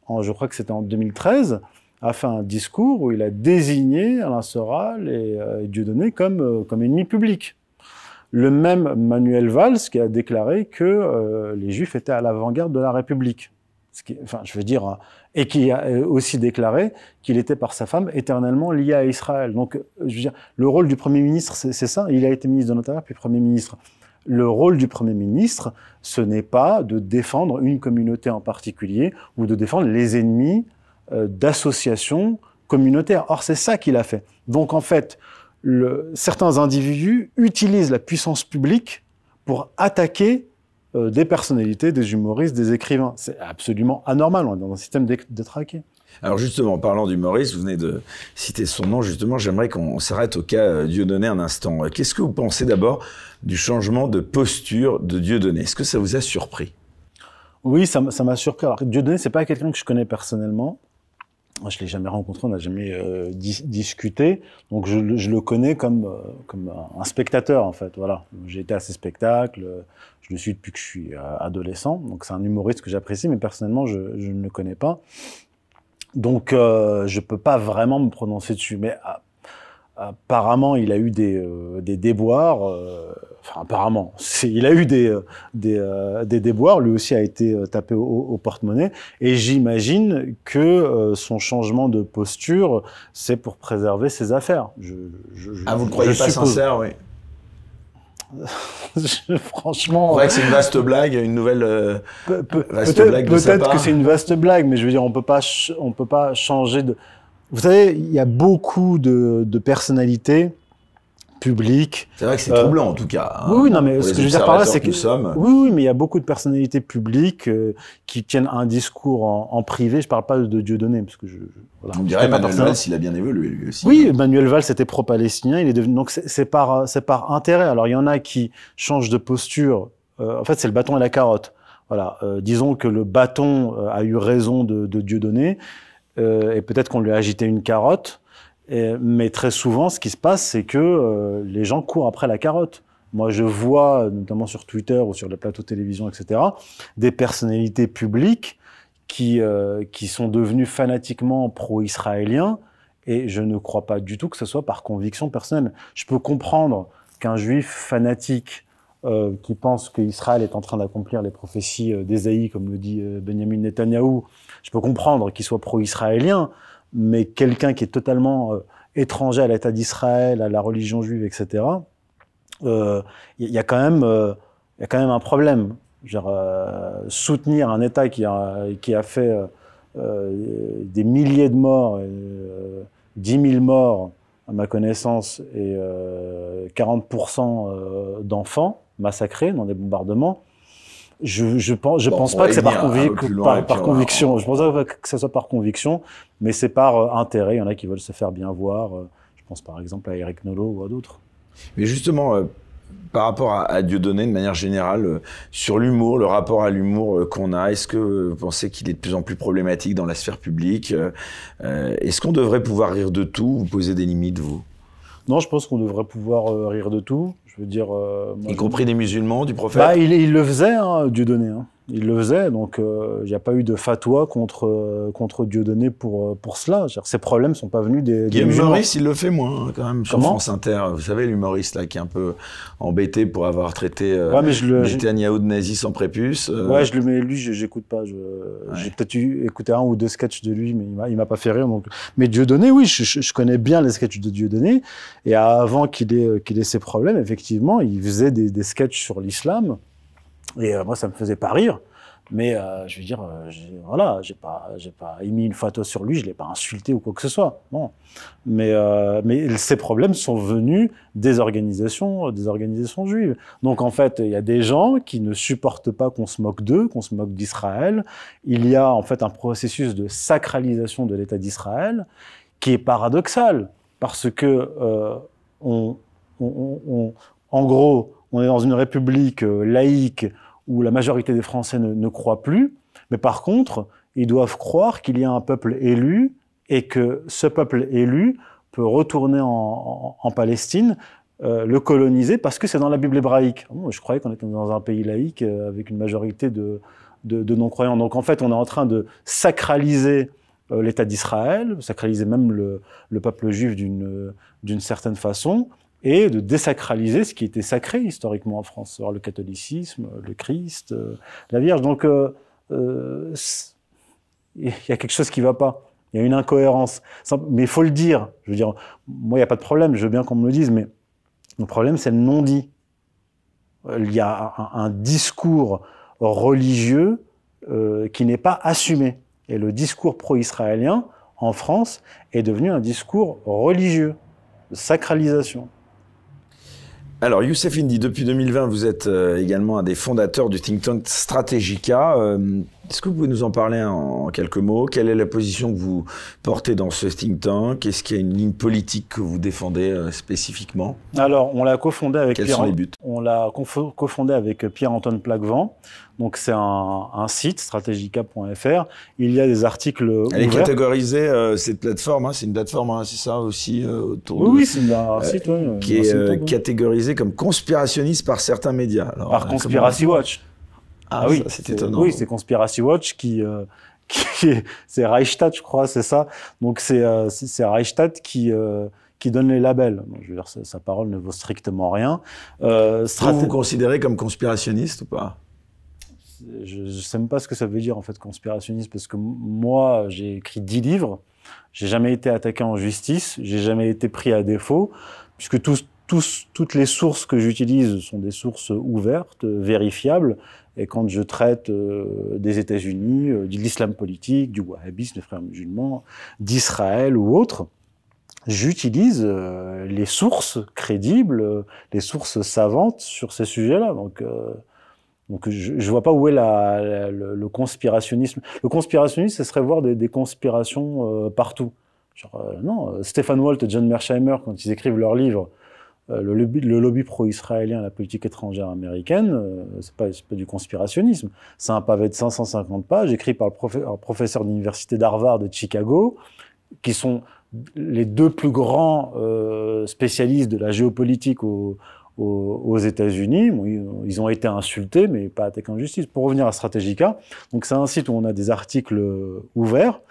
en, je crois que c'était en 2013, a fait un discours où il a désigné Alain Soral et, euh, Dieudonné comme, comme ennemis publics. Le même Manuel Valls qui a déclaré que euh, les Juifs étaient à l'avant-garde de la République. enfin, je veux dire, hein, et qui a euh, aussi déclaré qu'il était par sa femme éternellement lié à Israël. Donc, euh, je veux dire, le rôle du Premier ministre, c'est ça. Il a été ministre de l'Intérieur puis Premier ministre. Le rôle du Premier ministre, ce n'est pas de défendre une communauté en particulier ou de défendre les ennemis d'associations communautaires. Or, c'est ça qu'il a fait. Donc, en fait, certains individus utilisent la puissance publique pour attaquer euh, des personnalités, des humoristes, des écrivains. C'est absolument anormal, on est dans un système détraqué. Alors justement, en parlant d'humoriste, vous venez de citer son nom, justement, j'aimerais qu'on s'arrête au cas euh, Dieudonné un instant. Euh, qu'est-ce que vous pensez d'abord du changement de posture de Dieudonné Est-ce que ça vous a surpris Oui, ça m'a surpris. Alors Dieudonné, c'est pas quelqu'un que je connais personnellement je l'ai jamais rencontré, on n'a jamais euh, discuté, donc je, le connais comme euh, comme un spectateur en fait. Voilà, j'ai été à ses spectacles, je le suis depuis que je suis euh, adolescent, donc c'est un humoriste que j'apprécie, mais personnellement je, je, ne le connais pas, donc je peux pas vraiment me prononcer dessus. Mais apparemment, il a eu des, des déboires Enfin, apparemment, il a eu des, euh, des, euh, des, déboires, lui aussi a été euh, tapé au, porte-monnaie, et j'imagine que son changement de posture, c'est pour préserver ses affaires. Je, ah, vous ne croyez pas sincère, oui franchement. C'est que c'est une vaste blague, une nouvelle vaste peut Peut-être que c'est une vaste blague, mais je veux dire, on peut pas, on peut pas changer de. Vous savez, il y a beaucoup de, de personnalités public. C'est vrai que c'est troublant en tout cas. Hein, oui, non, mais ce que je veux par là, c'est que, oui, oui, mais il y a beaucoup de personnalités publiques euh, qui tiennent un discours en, privé. Je ne parle pas de Dieudonné, parce que je. Voilà, On dirait Manuel Valls, il a bien évolué lui aussi. Oui, hein. Manuel Valls était pro-palestinien. Il est devenu donc c'est par c'est par intérêt. Alors il y en a qui changent de posture. Euh, en fait, c'est le bâton et la carotte. Voilà, euh, disons que le bâton a eu raison de, de Dieudonné, et peut-être qu'on lui a agité une carotte mais très souvent, ce qui se passe, c'est que euh, les gens courent après la carotte. Moi, je vois, notamment sur Twitter ou sur les plateaux de télévision, etc., des personnalités publiques euh, qui, sont devenues fanatiquement pro-israéliens. Et je ne crois pas du tout que ce soit par conviction personnelle. Je peux comprendre qu'un juif fanatique euh, qui pense qu'Israël est en train d'accomplir les prophéties d'Ésaïe, comme le dit Benjamin Netanyahou, je peux comprendre qu'il soit pro-israélien, mais quelqu'un qui est totalement euh, étranger à l'État d'Israël, à la religion juive, etc., euh, euh, il y, a quand même, un problème. soutenir un État qui a, fait des milliers de morts, 10 000 morts, à ma connaissance, et 40% d'enfants massacrés dans des bombardements, je je pense je pense pas que c'est par, conviction. Je pense que ça soit par conviction, mais c'est par euh, intérêt. Il y en a qui veulent se faire bien voir. Euh, je pense par exemple à Eric Nolot ou à d'autres. Mais justement. Euh, par rapport à, Dieu Dieudonné de manière générale, sur l'humour, le rapport à l'humour qu'on a, est-ce que vous pensez qu'il est de plus en plus problématique dans la sphère publique Est-ce qu'on devrait pouvoir rire de tout ou poser des limites, vous Non, je pense qu'on devrait pouvoir rire de tout. Je veux dire. Moi, euh, y compris des musulmans, du prophète. Bah, il, il, le faisait, hein, Dieu donné. Hein il le faisait, donc euh, il n'y a pas eu de fatwa contre, euh, contre Dieudonné pour, euh, pour cela. Ces problèmes ne sont pas venus des. Guillaume Maurice, il le fait moins, hein, quand même, sur France Inter. Vous savez, l'humoriste là qui est un peu embêté pour avoir traité mais je le, de nazi sans prépuce. Ouais, je le mets, lui, j'écoute pas. J'ai peut-être écouté un ou deux sketchs de lui, mais il ne m'a pas fait rire. Donc... Mais Dieudonné, oui, je, connais bien les sketchs de Dieudonné. Et avant qu'il ait, qu'il ait ses problèmes, effectivement, il faisait des, des sketchs sur l'islam. Et euh, moi, ça me faisait pas rire. Mais euh, je veux dire, euh, voilà, j'ai pas, j'ai pas émis une photo sur lui, je l'ai pas insulté ou quoi que ce soit. Bon, Mais, euh, mais ces problèmes sont venus des organisations, des organisations juives. Donc en fait, il y a des gens qui ne supportent pas qu'on se moque d'eux, qu'on se moque d'Israël. Il y a en fait un processus de sacralisation de l'État d'Israël qui est paradoxal parce que euh, on, on, on, en gros, on est dans une république euh, laïque où la majorité des Français ne, croient plus, mais par contre, ils doivent croire qu'il y a un peuple élu et que ce peuple élu peut retourner en, Palestine, euh, le coloniser, parce que c'est dans la Bible hébraïque. Je croyais qu'on était dans un pays laïque euh, avec une majorité de, non-croyants. Donc en fait, on est en train de sacraliser l'État d'Israël, sacraliser même le peuple juif d'une certaine façon, et de désacraliser ce qui était sacré historiquement en France, le catholicisme, le Christ, euh, la Vierge. Donc, euh, euh, il y a quelque chose qui ne va pas. Il y a une incohérence. Mais il faut le dire. Je veux dire, moi, il n'y a pas de problème. Je veux bien qu'on me le dise, mais le problème, c'est le non-dit. Il y a un, discours religieux qui n'est pas assumé. Et le discours pro-israélien en France est devenu un discours religieux, de sacralisation. Alors, Youssef Indi, depuis 2020, vous êtes euh, également un des fondateurs du think tank Strategica. Euh, est-ce que vous pouvez nous en parler en quelques mots Quelle est la position que vous portez dans ce think tank Est-ce qu'il y a une ligne politique que vous défendez euh, spécifiquement Alors, on l'a cofondé avec Pierre On l'a cofondé avec Pierre-Antoine Plaquevent. Donc, c'est un, site, strategica.fr. Il y a des articles. Elle est catégorisée, euh, cette plateforme, hein, c'est une plateforme, hein, c'est ça aussi euh, autour Oui, de, oui c'est un site, oui, Qui est, catégorisé catégorisée comme conspirationniste par certains médias. par Conspiracy Watch. Ah, ah oui, c'est étonnant. Oui, c'est Conspiracy Watch qui, euh, c'est Reichstadt, je crois, c'est ça. Donc c'est euh, c'est Reichstadt qui euh, qui donne les labels. je veux dire, sa, parole ne vaut strictement rien. Euh, Vous vous considérez comme conspirationniste ou pas je ne sais même pas ce que ça veut dire en fait conspirationniste parce que moi j'ai écrit dix livres, j'ai jamais été attaqué en justice, j'ai jamais été pris à défaut puisque tout, toutes les sources que j'utilise sont des sources ouvertes, vérifiables. Et quand je traite euh, des États-Unis, euh, de l'islam politique, du wahhabisme, des frères musulmans, d'Israël ou autres j'utilise euh, les sources crédibles, les sources savantes sur ces sujets-là. Donc, donc je, ne vois pas où est la, le, conspirationnisme. Le conspirationnisme, ce serait voir des, conspirations partout. non, stephen Walt et John Mersheimer, quand ils écrivent leurs livres euh, le lobby, pro-israélien, la politique étrangère américaine, euh, c'est pas, pas, du conspirationnisme. C'est un pavé de 550 pages écrit par le professeur, d'université d'Harvard de Chicago, qui sont les deux plus grands euh, spécialistes de la géopolitique aux, États-Unis. ils ont été insultés, mais pas attaqués en justice. Pour revenir à Strategica, donc c'est un site où on a des articles ouverts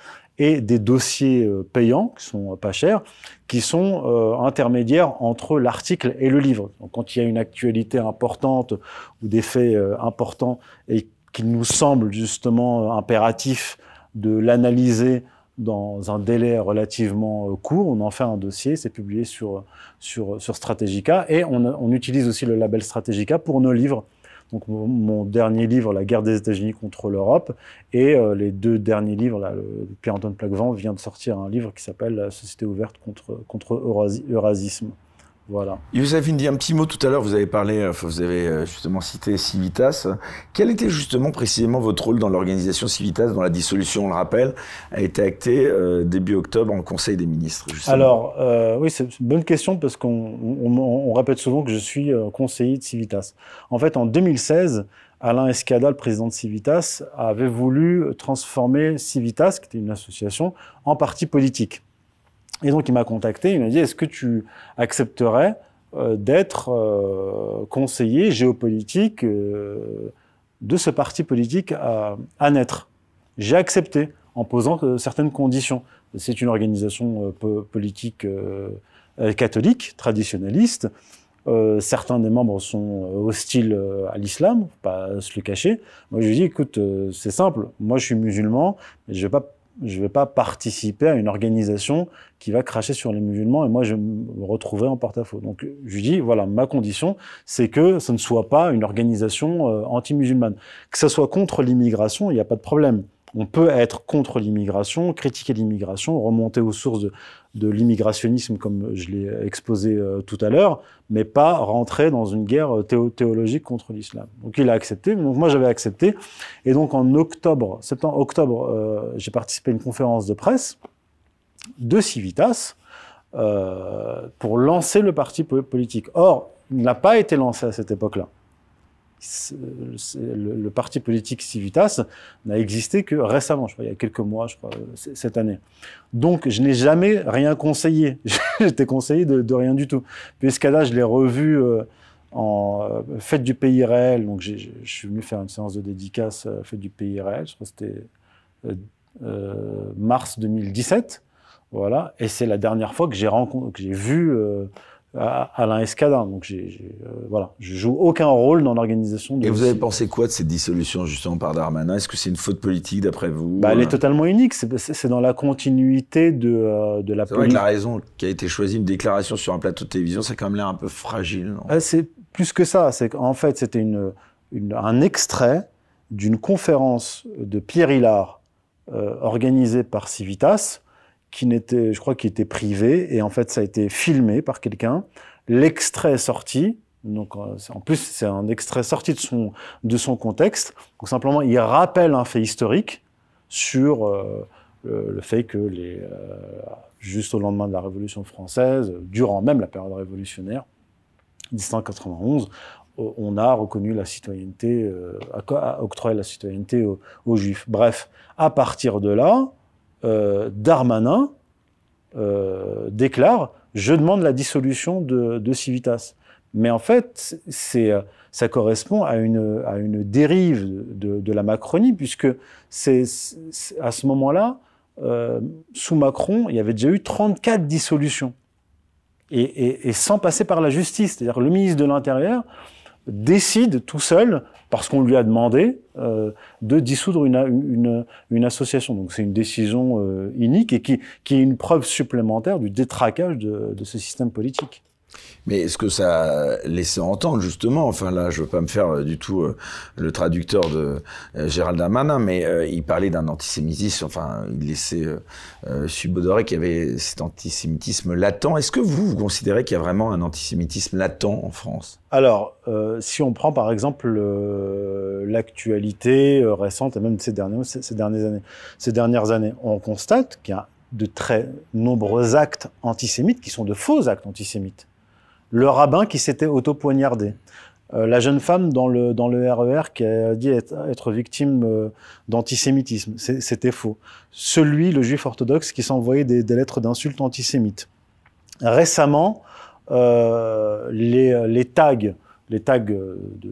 et des dossiers euh, payants, qui sont euh, pas chers, qui sont euh, intermédiaires entre l'article et le livre. Donc, quand il y a une actualité importante ou des faits importants et qu'il nous semble justement impératif de l'analyser dans un délai relativement court. On en fait un dossier, c'est publié sur, sur, Strategica et on, on, utilise aussi le label Strategica pour nos livres mon, dernier livre, La guerre des États-Unis contre l'Europe, et euh, les deux derniers livres, Pierre-Antoine Plaquevent vient de sortir un livre qui s'appelle La société ouverte contre, contre voilà. Youssef dit un petit mot tout à l'heure, vous avez parlé, euh, vous avez euh, justement cité Civitas. Quel était justement précisément votre rôle dans l'organisation Civitas, dont la dissolution, on le rappelle, a été actée euh, début octobre en Conseil des ministres justement. Alors, oui, c'est une bonne question parce qu'on répète souvent que je suis conseiller de Civitas. En fait, en 2016, Alain Escada, le président de Civitas, avait voulu transformer Civitas, qui était une association, en parti politique. Et donc il m'a contacté, il m'a dit est-ce que tu accepterais euh, d'être euh, conseiller géopolitique euh, de ce parti politique à, naître J'ai accepté en posant certaines conditions. C'est une organisation politique catholique, traditionnaliste. certains des membres sont hostiles à l'islam, pas se le cacher. Moi, je lui dis, écoute, c'est simple. Moi, je suis musulman, mais je vais pas je ne vais pas participer à une organisation qui va cracher sur les musulmans et moi je me retrouverai en porte-à-faux. Donc je dis, voilà, ma condition, c'est que ce ne soit pas une organisation euh, anti-musulmane. Que ça soit contre l'immigration, il n'y a pas de problème. On peut être contre l'immigration, critiquer l'immigration, remonter aux sources de, l'immigrationnisme, comme je l'ai exposé euh, tout à l'heure, mais pas rentrer dans une guerre euh, théologique contre l'islam. Donc il a accepté, donc moi j'avais accepté. Et donc en octobre, septembre, octobre, euh, j'ai participé à une conférence de presse de Civitas pour lancer le parti politique. Or, il n'a pas été lancé à cette époque-là le, le, parti politique Civitas n'a existé que récemment, je crois, il y a quelques mois, je crois, euh, cette année. Donc, je n'ai jamais rien conseillé. J'étais conseillé de, rien du tout. Puis cas-là, je l'ai revu euh, en euh, Fête du Pays réel. Donc, je suis venu faire une séance de dédicace Fête du Pays réel. Je crois que c'était mars 2017. Voilà. Et c'est la dernière fois que j'ai vu Alain Escadin. Donc, euh, voilà, je joue aucun rôle dans l'organisation. Et vous avez pensé quoi de cette dissolution justement par Darmanin Est-ce que c'est une faute politique d'après vous bah, Elle est totalement unique. C'est dans la continuité de, euh, la. C'est la raison qui a été choisie, une déclaration sur un plateau de télévision, c'est quand même l'air un peu fragile. Euh, c'est plus que ça. C'est en fait c'était un extrait d'une conférence de Pierre Hillard organisée par Civitas qui n'était, je crois, qui était privé, et en fait, ça a été filmé par quelqu'un. L'extrait est sorti. Donc, euh, en plus, c'est un extrait sorti de son, de son contexte. Donc, simplement, il rappelle un fait historique sur euh, le, fait que les, euh, juste au lendemain de la Révolution française, durant même la période révolutionnaire, 1791, on a reconnu la citoyenneté, octroyé la citoyenneté aux Juifs. Bref, à partir de là, euh, Darmanin euh, déclare Je demande la dissolution de, Civitas. Mais en fait, euh, ça correspond à une, à une dérive de, de, la Macronie, puisque c'est à ce moment-là, euh, sous Macron, il y avait déjà eu 34 dissolutions. Et, et, et sans passer par la justice. C'est-à-dire le ministre de l'Intérieur, décide tout seul, parce qu'on lui a demandé, euh, de dissoudre une, association. Donc c'est une décision euh, unique et qui, qui est une preuve supplémentaire du détraquage de ce système politique. Mais est-ce que ça laissait entendre, justement, enfin là, je ne veux pas me faire euh, du tout euh, le traducteur de euh, Gérald Darmanin, mais il parlait d'un antisémitisme, enfin, il laissait subodorer qu'il y avait cet antisémitisme latent. Est-ce que vous, vous considérez qu'il y a vraiment un antisémitisme latent en France Alors, si on prend par exemple l'actualité récente, et même ces, dernières années, ces dernières années, on constate qu'il y a de très nombreux actes antisémites qui sont de faux actes antisémites le rabbin qui s'était auto-poignardé, euh, la jeune femme dans le, dans le RER e qui a dit être, victime euh, d'antisémitisme. C'était faux. Celui, le juif orthodoxe, qui s'envoyait des, lettres d'insultes antisémites. Récemment, euh, les, tags les tags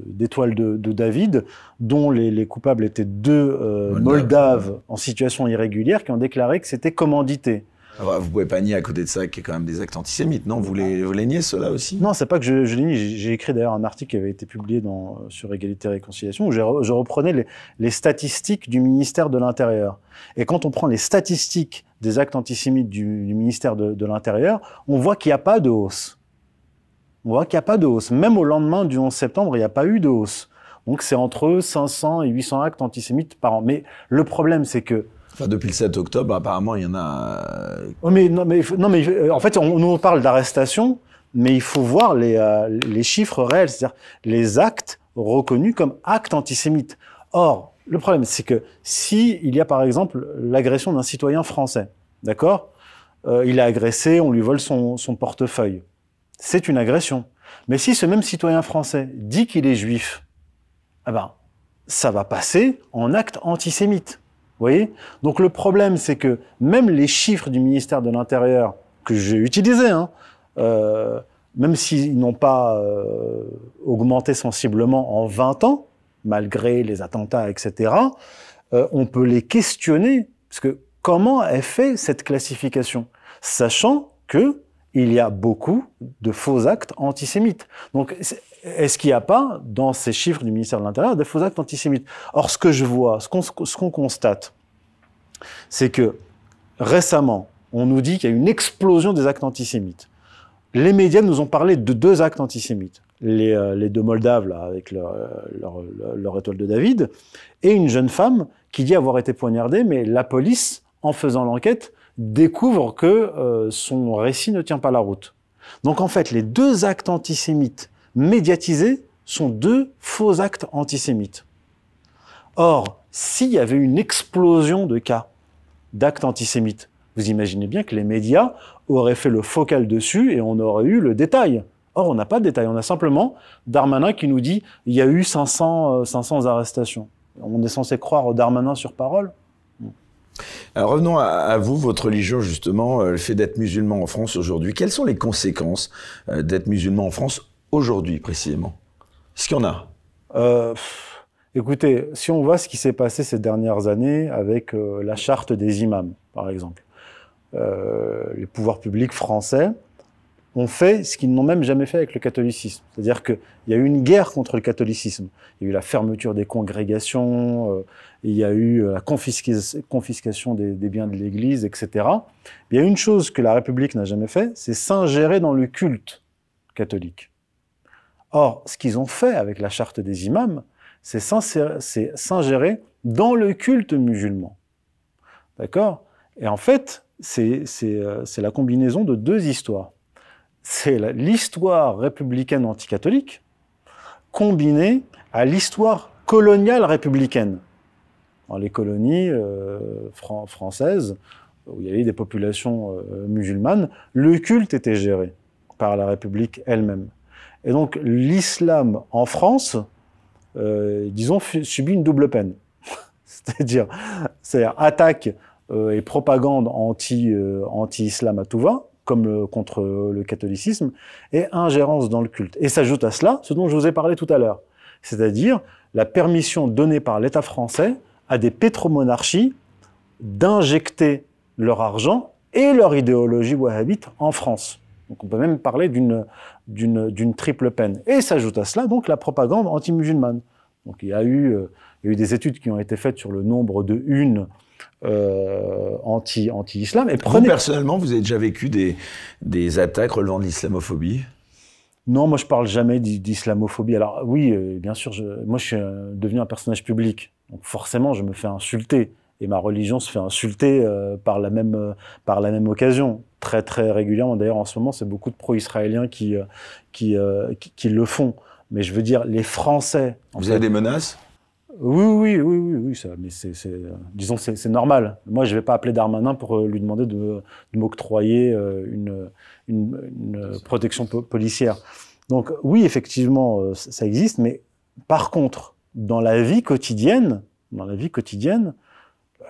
d'étoiles de, David, dont les coupables étaient deux Moldaves en situation irrégulière, qui ont déclaré que c'était commandité. Alors, ah bah, vous pouvez pas nier à côté de ça qu'il y a quand même des actes antisémites, non vous les, vous les, niez ceux aussi Non, c'est pas que je, les nie. J'ai écrit d'ailleurs un article qui avait été publié dans, sur Égalité et Réconciliation où je, reprenais les, statistiques du ministère de l'Intérieur. Et quand on prend les statistiques des actes antisémites du, ministère de, de l'Intérieur, on voit qu'il n'y a pas de hausse. On voit qu'il n'y a pas de hausse. Même au lendemain du 11 septembre, il n'y a pas eu de hausse. Donc c'est entre 500 et 800 actes antisémites par an. Mais le problème, c'est que depuis le 7 octobre, apparemment, il y en a. Euh, mais, non, mais, non, mais euh, en fait, on, nous parle d'arrestation, mais il faut voir euh, les, chiffres réels, c'est-à-dire les actes reconnus comme actes antisémites. Or, le problème, c'est que si il y a par exemple l'agression d'un citoyen français, d'accord, il est agressé, on lui vole son, portefeuille, c'est une agression. Mais si ce même citoyen français dit qu'il est juif, eh ben, ça va passer en acte antisémite voyez Donc le problème, c'est que même les chiffres du ministère de l'Intérieur que j'ai utilisés, hein, euh, même s'ils n'ont pas euh, augmenté sensiblement en 20 ans, malgré les attentats, etc., euh, on peut les questionner, parce que comment est faite cette classification, sachant que il y a beaucoup de faux actes antisémites. Donc est-ce qu'il n'y a pas, dans ces chiffres du ministère de l'Intérieur, des faux actes antisémites Or, ce que je vois, ce qu'on constate, c'est que récemment, on nous dit qu'il y a une explosion des actes antisémites. Les médias nous ont parlé de deux actes antisémites. Les, euh, deux Moldaves, là, avec euh, leur, étoile de David, et une jeune femme qui dit avoir été poignardée, mais la police, en faisant l'enquête, découvre que euh, son récit ne tient pas la route. Donc en fait, les deux actes antisémites médiatisés sont deux faux actes antisémites. Or, s'il y avait une explosion de cas d'actes antisémites, vous imaginez bien que les médias auraient fait le focal dessus et on aurait eu le détail. Or, on n'a pas de détail, on a simplement Darmanin qui nous dit il y a eu 500, euh, arrestations. On est censé croire au Darmanin sur parole alors euh, revenons à, vous, votre religion justement, euh, le fait d'être musulman en France aujourd'hui. Quelles sont les conséquences d'être musulman en France aujourd'hui précisément Est-ce qu'il y en a euh, Écoutez, si on voit ce qui s'est passé ces dernières années avec euh, la charte des imams, par exemple, euh, les pouvoirs publics français ont fait ce qu'ils n'ont même jamais fait avec le catholicisme. C'est-à-dire qu'il y a eu une guerre contre le catholicisme. Il y a eu la fermeture des congrégations, euh, il y a eu euh, la confiscation des, des biens de l'Église, etc. Il y a une chose que la République n'a jamais fait, c'est s'ingérer dans le culte catholique. Or, ce qu'ils ont fait avec la charte des imams, c'est s'ingérer dans le culte musulman. D'accord Et en fait, euh, c'est la combinaison de deux histoires. C'est l'histoire républicaine anticatholique combinée à l'histoire coloniale républicaine. Dans les colonies euh, françaises, où il y avait des populations euh, musulmanes, le culte était géré par la République elle-même. Et donc l'islam en France, euh, disons, subit une double peine. c'est-à-dire, attaque euh, et propagande anti, euh, anti-islam à tout va, comme contre euh, le catholicisme, et ingérence dans le culte. Et s'ajoute à cela ce dont je vous ai parlé tout à l'heure, c'est-à-dire la permission donnée par l'État français à des pétromonarchies d'injecter leur argent et leur idéologie wahhabite en France. Donc on peut même parler d'une triple peine. Et s'ajoute à cela donc la propagande anti-musulmane. Donc il y, a eu, euh, il y a eu des études qui ont été faites sur le nombre de une euh, anti, islam Et Vous, personnellement, vous avez déjà vécu des, des attaques relevant de l'islamophobie non, moi je parle jamais d'islamophobie. Alors oui, euh, bien sûr, moi je suis devenu un personnage public, donc forcément je me fais insulter et ma religion se fait insulter euh, par, la même, euh, par la même occasion, très très régulièrement. D'ailleurs, en ce moment, c'est beaucoup de pro-israéliens qui, euh, qui, qui, le font. Mais je veux dire, les Français. Vous avez des menaces oui, oui, oui, oui, oui, ça, mais c'est, disons, c'est, normal. Moi, je ne vais pas appeler Darmanin pour lui demander de, m'octroyer une, une, protection policière. Donc, oui, effectivement, ça existe, mais par contre, dans la vie quotidienne, dans la vie quotidienne,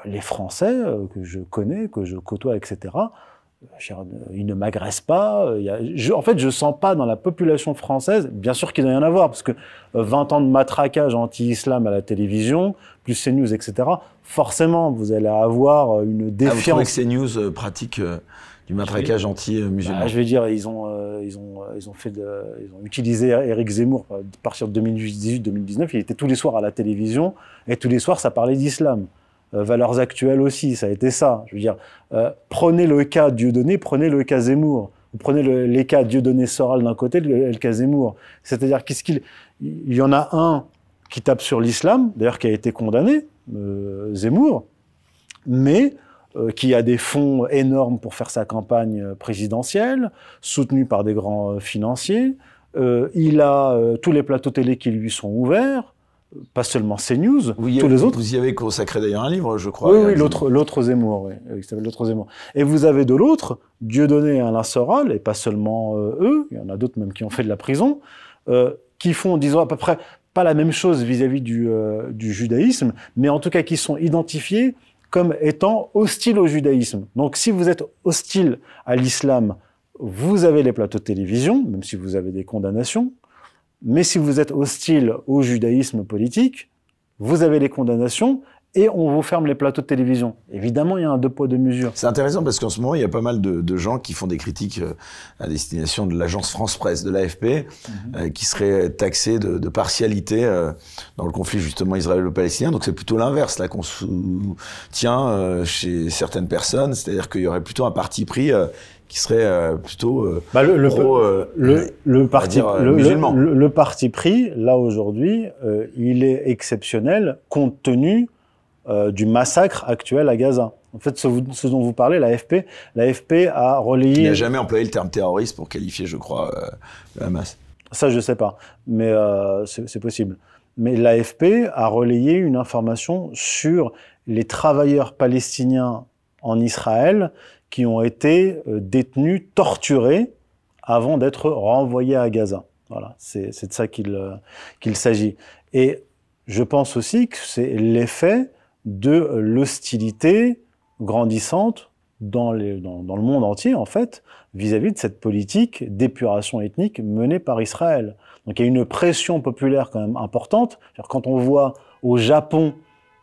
les Français euh, que je connais, que je côtoie, etc., euh, ils ne m'agressent pas. Euh, en fait, je sens pas dans la population française, bien sûr qu'il doit y en avoir, parce que 20 ans de matraquage anti-islam à la télévision, plus CNews, etc., forcément, vous allez avoir une ah, défiance. Ah, que CNews pratique du matraquage anti-musulman bah, Je vais dire, ils ont, ils ont, ils ont, fait ils ont utilisé Eric Zemmour à partir de 2018-2019. Il était tous les soirs à la télévision, et tous les soirs, ça parlait d'islam. Euh, valeurs actuelles aussi, ça a été ça. Je veux dire, euh, prenez le cas Dieudonné, prenez le cas Zemmour. Vous prenez le, les cas Dieudonné Soral d'un côté, le, cas Zemmour. C'est-à-dire qu'est-ce qu'il il y en a un qui tape sur l'islam, d'ailleurs qui a été condamné, euh, Zemmour, mais qui a des fonds énormes pour faire sa campagne présidentielle, soutenu par des grands financiers. il a tous les plateaux télé qui lui sont ouverts pas seulement CNews, vous tous les autres. Vous y avez consacré d'ailleurs un livre, je crois. Oui, oui l'autre, l'autre Zemmour, oui, s'appelle l'autre Zemmour. Et vous avez de l'autre, Dieu donné Alain Soral, et pas seulement euh, eux, il y en a d'autres même qui ont fait de la prison, euh, qui font, disons, à peu près pas la même chose vis-à-vis du, euh, du judaïsme, mais en tout cas qui sont identifiés comme étant hostiles au judaïsme. Donc si vous êtes hostile à l'islam, vous avez les plateaux de télévision, même si vous avez des condamnations, mais si vous êtes hostile au judaïsme politique, vous avez les condamnations et on vous ferme les plateaux de télévision. Évidemment, il y a un deux poids, deux mesures. C'est intéressant parce qu'en ce moment, il y a pas mal de, gens qui font des critiques euh, à destination de l'agence France-Presse, de l'AFP, mhm. euh, qui seraient taxés de, partialité euh, dans le conflit justement israélo-palestinien. Donc c'est plutôt l'inverse là qu'on soutient chez certaines personnes, c'est-à-dire qu'il y aurait plutôt un parti pris qui serait euh, plutôt euh, bah, le, le, euh, parti, le, parti pris là aujourd'hui il est exceptionnel compte tenu du massacre actuel à Gaza. En fait, ce, dont vous parlez, l'AFP, l'AFP a relayé. Il n'a jamais employé le terme terroriste pour qualifier, je crois, la Hamas. Ça, je sais pas, mais c'est possible. Mais l'AFP a relayé une information sur les travailleurs palestiniens en Israël qui ont été euh, détenus, torturés, avant d'être renvoyés à Gaza. Voilà, c'est de ça euh, qu'il s'agit. Et je pense aussi que c'est l'effet de l'hostilité grandissante dans, le monde entier, en fait, vis-à-vis -vis de cette politique d'épuration ethnique menée par Israël. Donc il y a une pression populaire quand même importante. Quand on voit au Japon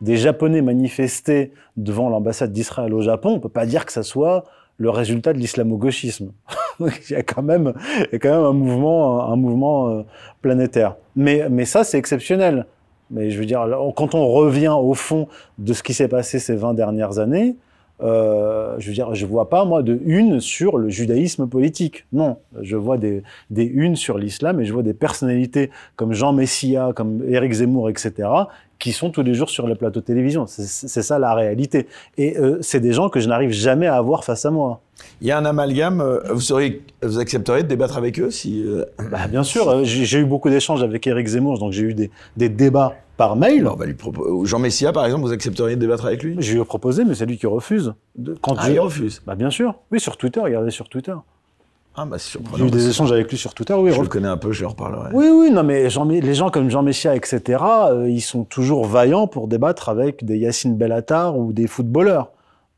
des Japonais manifestés devant l'ambassade d'Israël au Japon, on peut pas dire que ça soit le résultat de l'islamo-gauchisme. il y a quand même, il quand même un mouvement, un mouvement euh, planétaire. Mais, ça, c'est exceptionnel. Mais je veux dire, quand on revient au fond de ce qui s'est passé ces 20 dernières années, euh, je veux dire, je vois pas moi de une sur le judaïsme politique. Non, je vois des, des unes sur l'islam et je vois des personnalités comme Jean Messia, comme Éric Zemmour, etc., qui sont tous les jours sur le plateau de télévision. C'est ça la réalité. Et euh, c'est des gens que je n'arrive jamais à avoir face à moi. Il y a un amalgame. Euh, vous, seriez, vous accepteriez de débattre avec eux si euh, bah, Bien sûr. j'ai eu beaucoup d'échanges avec Eric Zemmour, donc j'ai eu des, des, débats par mail. Alors, va lui Jean Messia, par exemple, vous accepteriez de débattre avec lui Je lui ai proposé, mais c'est lui qui refuse. Quand ah, il refuse Bah Bien sûr. Oui, sur Twitter. Regardez sur Twitter. Ah, bah, J'ai eu des échanges avec lui sur Twitter, oui. Je le connais un peu, je lui reparlerai. Oui, oui, non mais les gens comme Jean Messia, etc., ils sont toujours vaillants pour débattre avec des Yacine Bellatar ou des footballeurs.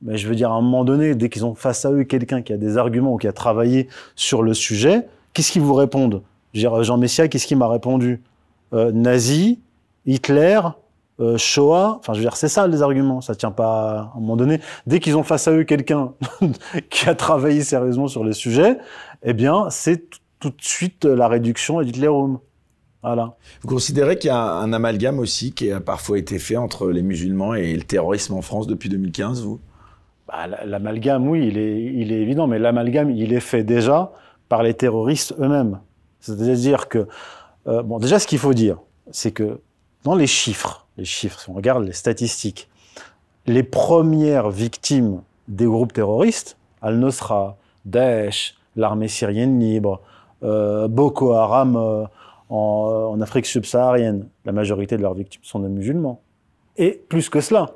Mais je veux dire, à un moment donné, dès qu'ils ont face à eux quelqu'un qui a des arguments ou qui a travaillé sur le sujet, qu'est-ce qu'ils vous répondent je veux dire, euh, Jean Messia, qu'est-ce qu'il m'a répondu euh, Nazi, Hitler, euh, Shoah, enfin je veux dire c'est ça les arguments, ça tient pas à un moment donné. Dès qu'ils ont face à eux quelqu'un qui a travaillé sérieusement sur le sujet, eh bien, c'est tout de suite euh, la réduction et l'hitlérum. Voilà. Vous considérez qu'il y a un amalgame aussi qui a parfois été fait entre les musulmans et le terrorisme en France depuis 2015, vous bah, L'amalgame, oui, il est, évident, mais l'amalgame, il est fait déjà par les terroristes eux-mêmes. C'est-à-dire que, euh, bon, déjà, ce qu'il faut dire, c'est que dans les chiffres, les chiffres, si on regarde les statistiques, les premières victimes des groupes terroristes, Al-Nusra, Daesh, l'armée syrienne libre, euh, Boko Haram euh, euh, en, Afrique subsaharienne. La majorité de leurs victimes sont des musulmans. Et plus que cela,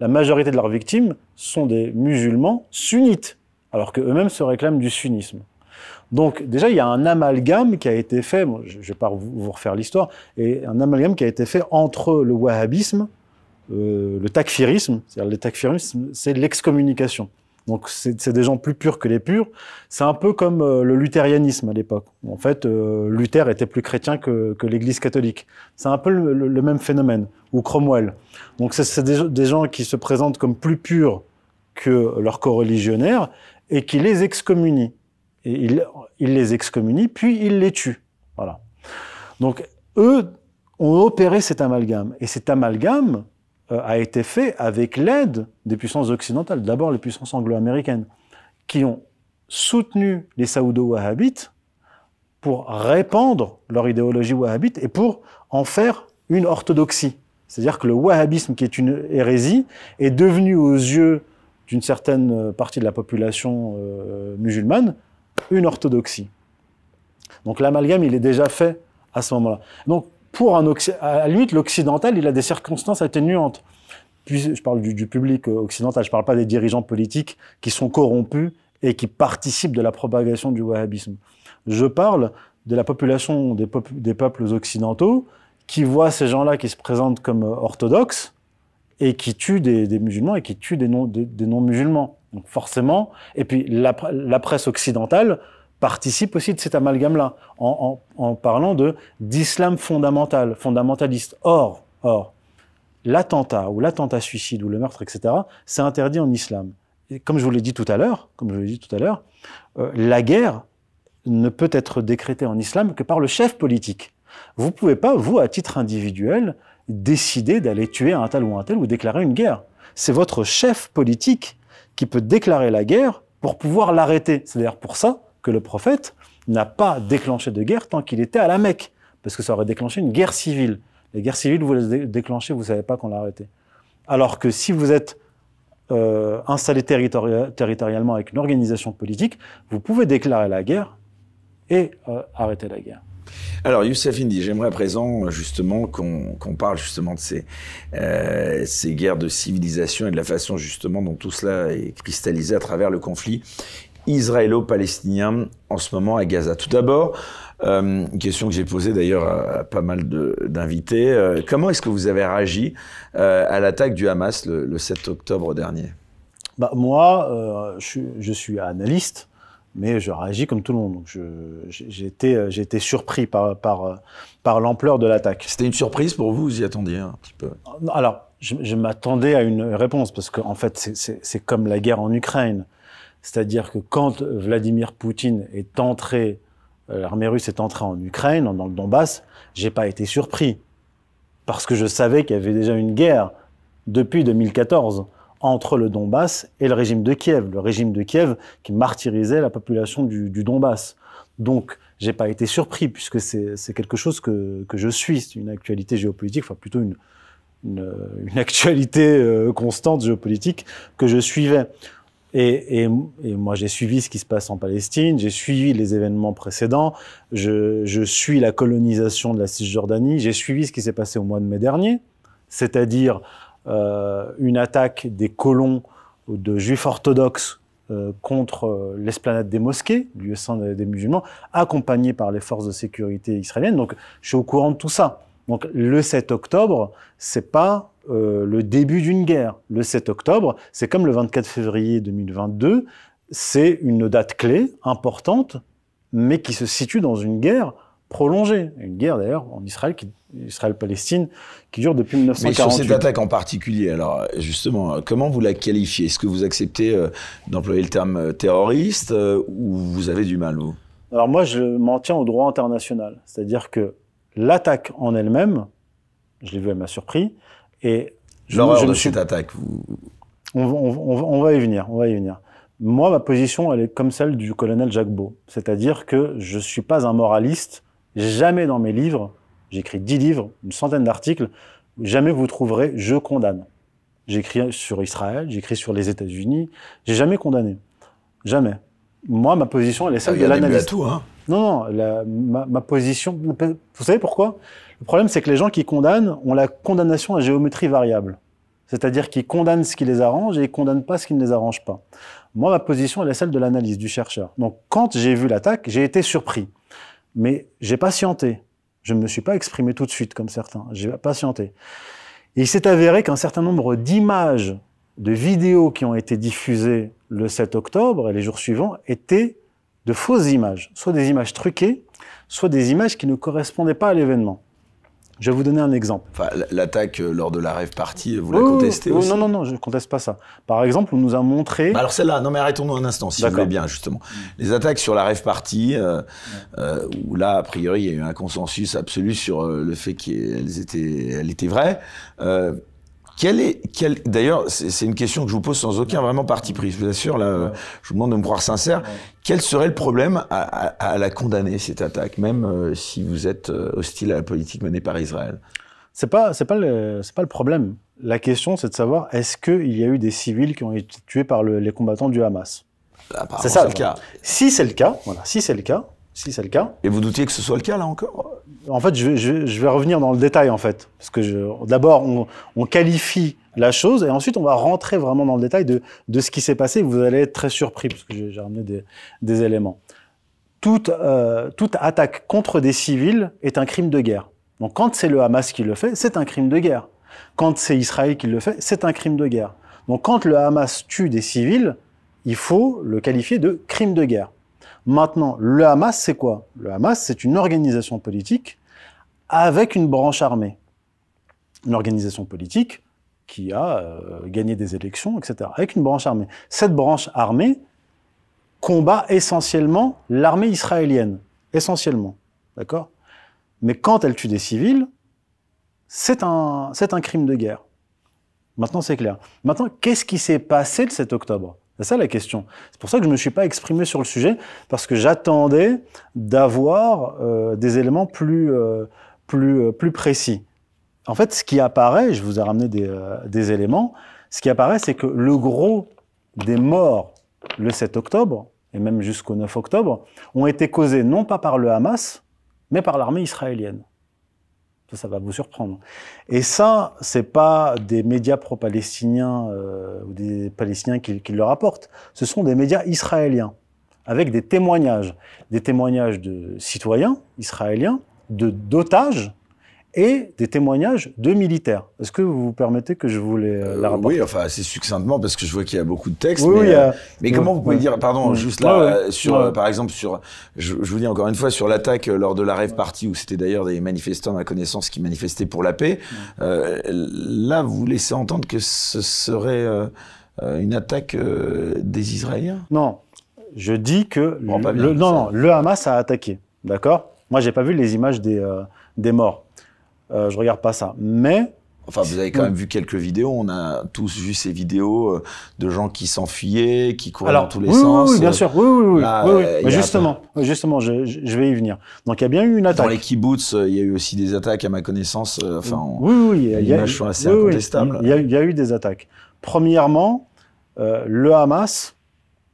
la majorité de leurs victimes sont des musulmans sunnites, alors qu'eux-mêmes se réclament du sunnisme. Donc déjà, il y a un amalgame qui a été fait, je ne vais pas vous refaire l'histoire, et un amalgame qui a été fait entre le wahhabisme, le takfirisme, c'est-à-dire le takfirisme, c'est l'excommunication. Donc c'est des gens plus purs que les purs. C'est un peu comme euh, le luthérianisme à l'époque. En fait, euh, Luther était plus chrétien que, l'Église catholique. C'est un peu le, même phénomène. Ou Cromwell. Donc c'est des, gens qui se présentent comme plus purs que leurs coreligionnaires et qui les excommunient. Et ils il les excommunient, puis ils les tuent. Voilà. Donc eux ont opéré cet amalgame. Et cet amalgame, euh, a été fait avec l'aide des puissances occidentales, d'abord les puissances anglo-américaines, qui ont soutenu les saoudo-wahhabites pour répandre leur idéologie wahhabite et pour en faire une orthodoxie. C'est-à-dire que le wahhabisme, qui est une hérésie, est devenu aux yeux d'une certaine euh, partie de la population euh, musulmane une orthodoxie. Donc l'amalgame, il est déjà fait à ce moment-là. Donc pour un à lui, l'occidental, il a des circonstances atténuantes. Puis, je parle du, public euh, occidental, je ne parle pas des dirigeants politiques qui sont corrompus et qui participent de la propagation du wahhabisme. Je parle de la population des, peuples occidentaux qui voient ces gens-là qui se présentent comme euh, orthodoxes et qui tuent des, musulmans et qui tuent des non-musulmans. Donc forcément, et puis la presse occidentale participe aussi de cet amalgame-là, en, parlant de d'islam fondamental, fondamentaliste. Or, or, l'attentat ou l'attentat suicide ou le meurtre, etc., c'est interdit en islam. Et comme je vous l'ai dit tout à l'heure, comme je vous l'ai dit tout à l'heure, euh, la guerre ne peut être décrétée en islam que par le chef politique. Vous pouvez pas, vous, à titre individuel, décider d'aller tuer un tel ou un tel ou déclarer une guerre. C'est votre chef politique qui peut déclarer la guerre pour pouvoir l'arrêter. C'est à dire pour ça que le prophète n'a pas déclenché de guerre tant qu'il était à la Mecque, parce que ça aurait déclenché une guerre civile. Les guerres civiles, vous les déclenchez, vous ne savez pas qu'on l'a arrêté. Alors que si vous êtes euh, installé territorialement avec une organisation politique, vous pouvez déclarer la guerre et euh, arrêter la guerre. Alors, Youssef Indy, j'aimerais à présent justement qu'on parle justement de ces, euh, ces guerres de civilisation et de la façon justement dont tout cela est cristallisé à travers le conflit israélo-palestinien en ce moment à Gaza. Tout d'abord, une euh, question que j'ai posée d'ailleurs à, pas mal d'invités, euh, comment est-ce que vous avez réagi euh, à l'attaque du Hamas le, 7 octobre dernier bah, Moi, je, suis analyste, mais je réagis comme tout le monde. J'ai été, surpris par, l'ampleur de l'attaque. C'était une surprise pour vous, vous y attendiez un petit peu Alors, je, m'attendais à une réponse, parce qu'en fait, c'est comme la guerre en Ukraine. C'est-à-dire que quand Vladimir Poutine est entré, euh, l'armée russe est entrée en Ukraine, dans le Donbass, j'ai pas été surpris. Parce que je savais qu'il y avait déjà une guerre depuis 2014 entre le Donbass et le régime de Kiev. Le régime de Kiev qui martyrisait la population du, Donbass. Donc, j'ai pas été surpris puisque c'est quelque chose que, je suis. C'est une actualité géopolitique, enfin plutôt une, une, actualité euh, constante géopolitique que je suivais. Et, et, moi, j'ai suivi ce qui se passe en Palestine, j'ai suivi les événements précédents, je, je suis la colonisation de la Cisjordanie, j'ai suivi ce qui s'est passé au mois de mai dernier, c'est-à-dire euh, une attaque des colons de juifs orthodoxes euh, contre euh, l'esplanade des mosquées, lieu saint des musulmans, accompagnée par les forces de sécurité israéliennes. Donc, je suis au courant de tout ça. Donc, le 7 octobre, c'est pas euh, le début d'une guerre. Le 7 octobre, c'est comme le 24 février 2022, c'est une date clé, importante, mais qui se situe dans une guerre prolongée. Une guerre d'ailleurs en Israël, Israël-Palestine, qui dure depuis 1948. Mais sur cette attaque en particulier, alors justement, comment vous la qualifiez Est-ce que vous acceptez euh, d'employer le terme euh, terroriste ou vous avez du mal vous Alors moi, je m'en tiens au droit international. C'est-à-dire que l'attaque en elle-même, je l'ai vu, elle m'a surpris, et l'horreur de cette attaque. On, va y venir, on va y venir. Moi, ma position, elle est comme celle du colonel Jacques Beau, c'est-à-dire que je ne suis pas un moraliste. Jamais dans mes livres, j'écris dix livres, une centaine d'articles, jamais vous trouverez je condamne. J'écris sur Israël, j'écris sur les États-Unis, j'ai jamais condamné, jamais. Moi, ma position, elle est celle ah, de l'analyste. Hein non, non, ma, position. Vous savez pourquoi Le problème, c'est que les gens qui condamnent ont la condamnation à géométrie variable. C'est-à-dire qu'ils condamnent ce qui les arrange et ils condamnent pas ce qui ne les arrange pas. Moi, ma position, elle est celle de l'analyse du chercheur. Donc, quand j'ai vu l'attaque, j'ai été surpris. Mais j'ai patienté. Je ne me suis pas exprimé tout de suite, comme certains. J'ai patienté. il s'est avéré qu'un certain nombre d'images, de vidéos qui ont été diffusées le 7 octobre et les jours suivants étaient de fausses images, soit des images truquées, soit des images qui ne correspondaient pas à l'événement. Je vais vous donner un exemple. L'attaque euh, lors de la rêve partie, euh, vous la oh, contestez oh, aussi Non, non, non, je ne conteste pas ça. Par exemple, on nous a montré. Bah, alors celle-là, non mais arrêtons-nous un instant, si vous voulez bien, justement. Les attaques sur la rêve partie, euh, où là, a priori, il y a eu un consensus absolu sur le fait qu'elle étaient, elle était vraie est, d'ailleurs, c'est une question que je vous pose sans aucun vraiment parti pris. Je vous assure, là, je vous demande de me croire sincère. Quel serait le problème à, la condamner cette attaque, même euh, si vous êtes euh, hostile à la politique menée par Israël C'est pas, c'est pas le, c'est pas le problème. La question, c'est de savoir est-ce qu'il y a eu des civils qui ont été tués par les combattants du Hamas. C'est ça le cas. Si c'est le cas, voilà, si c'est le cas, si c'est le cas. Et vous doutiez que ce soit le cas là encore En fait, je, vais revenir dans le détail en fait, parce que d'abord on, qualifie la chose et ensuite on va rentrer vraiment dans le détail de, ce qui s'est passé. Vous allez être très surpris parce que j'ai ramené des, éléments. Toute, euh, toute attaque contre des civils est un crime de guerre. Donc quand c'est le Hamas qui le fait, c'est un crime de guerre. Quand c'est Israël qui le fait, c'est un crime de guerre. Donc quand le Hamas tue des civils, il faut le qualifier de crime de guerre. Maintenant, le Hamas, c'est quoi Le Hamas, c'est une organisation politique avec une branche armée. Une organisation politique qui a euh, gagné des élections, etc. Avec une branche armée. Cette branche armée combat essentiellement l'armée israélienne. Essentiellement. D'accord Mais quand elle tue des civils, c'est un, un crime de guerre. Maintenant, c'est clair. Maintenant, qu'est-ce qui s'est passé le 7 octobre c'est ça la question. C'est pour ça que je ne me suis pas exprimé sur le sujet, parce que j'attendais d'avoir euh, des éléments plus, euh, plus, euh, plus précis. En fait, ce qui apparaît, je vous ai ramené des, des éléments, ce qui apparaît, c'est que le gros des morts le 7 octobre, et même jusqu'au 9 octobre, ont été causés non pas par le Hamas, mais par l'armée israélienne. Ça, va vous surprendre. Et ça, c'est pas des médias pro-palestiniens euh, ou des Palestiniens qui, qui le rapportent. Ce sont des médias israéliens avec des témoignages, des témoignages de citoyens israéliens, de d'otages et des témoignages de militaires. Est-ce que vous vous permettez que je vous les euh, Oui, enfin assez succinctement parce que je vois qu'il y a beaucoup de textes. Oui, mais, euh, mais comment vous pouvez dire, pardon, juste là, euh, sur par exemple sur, je, vous dis encore une fois sur l'attaque lors de la rêve partie où c'était d'ailleurs des manifestants à ma connaissance qui manifestaient pour la paix. là, vous laissez entendre que ce serait une attaque des Israéliens Non, je dis que non, non, le Hamas a attaqué, d'accord Moi, j'ai pas vu les images des des morts. Euh, je regarde pas ça. Mais Enfin, vous avez quand même vu quelques vidéos. On a tous vu ces vidéos euh, de gens qui s'enfuyaient, qui couraient dans tous les sens. Oui, euh, bien sûr. Oui, oui, oui. justement, justement, je, vais y venir. Donc, il y a bien eu une attaque. Dans les kibbutz, il y a eu aussi des attaques, à ma connaissance. Enfin, oui, oui, il y a, eu, assez incontestable. Il y, a, eu des attaques. Premièrement, le Hamas,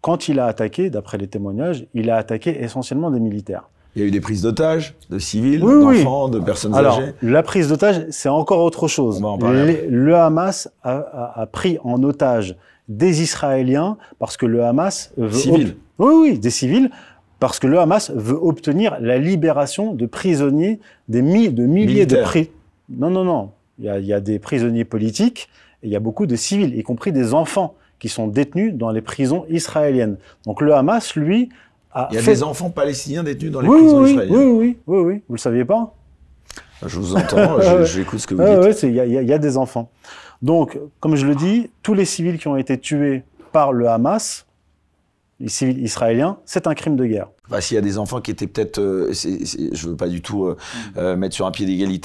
quand il a attaqué, d'après les témoignages, il a attaqué essentiellement des militaires. Il y a eu des prises d'otages, de civils, d'enfants, de personnes Alors, âgées. La prise d'otages, c'est encore autre chose. le Hamas a, pris en otage des Israéliens parce que le Hamas veut Oui, oui, des civils parce que le Hamas veut obtenir la libération de prisonniers, des de milliers de prisonniers. Non, non, non. Il y, a, il y a des prisonniers politiques et il y a beaucoup de civils, y compris des enfants qui sont détenus dans les prisons israéliennes. Donc le Hamas, lui, il y a des enfants palestiniens détenus dans les prisons israéliennes. Oui, oui, oui, oui, vous le saviez pas ah, Je vous entends, j'écoute ah, ce que vous ah, dites. Il y, a des enfants. Donc, comme je le dis, tous les civils qui ont été tués par le Hamas, les civils israéliens, c'est un crime de guerre. S'il y a des enfants qui étaient peut-être, euh, je veux pas du tout euh, mm. euh, mettre sur un pied d'égalité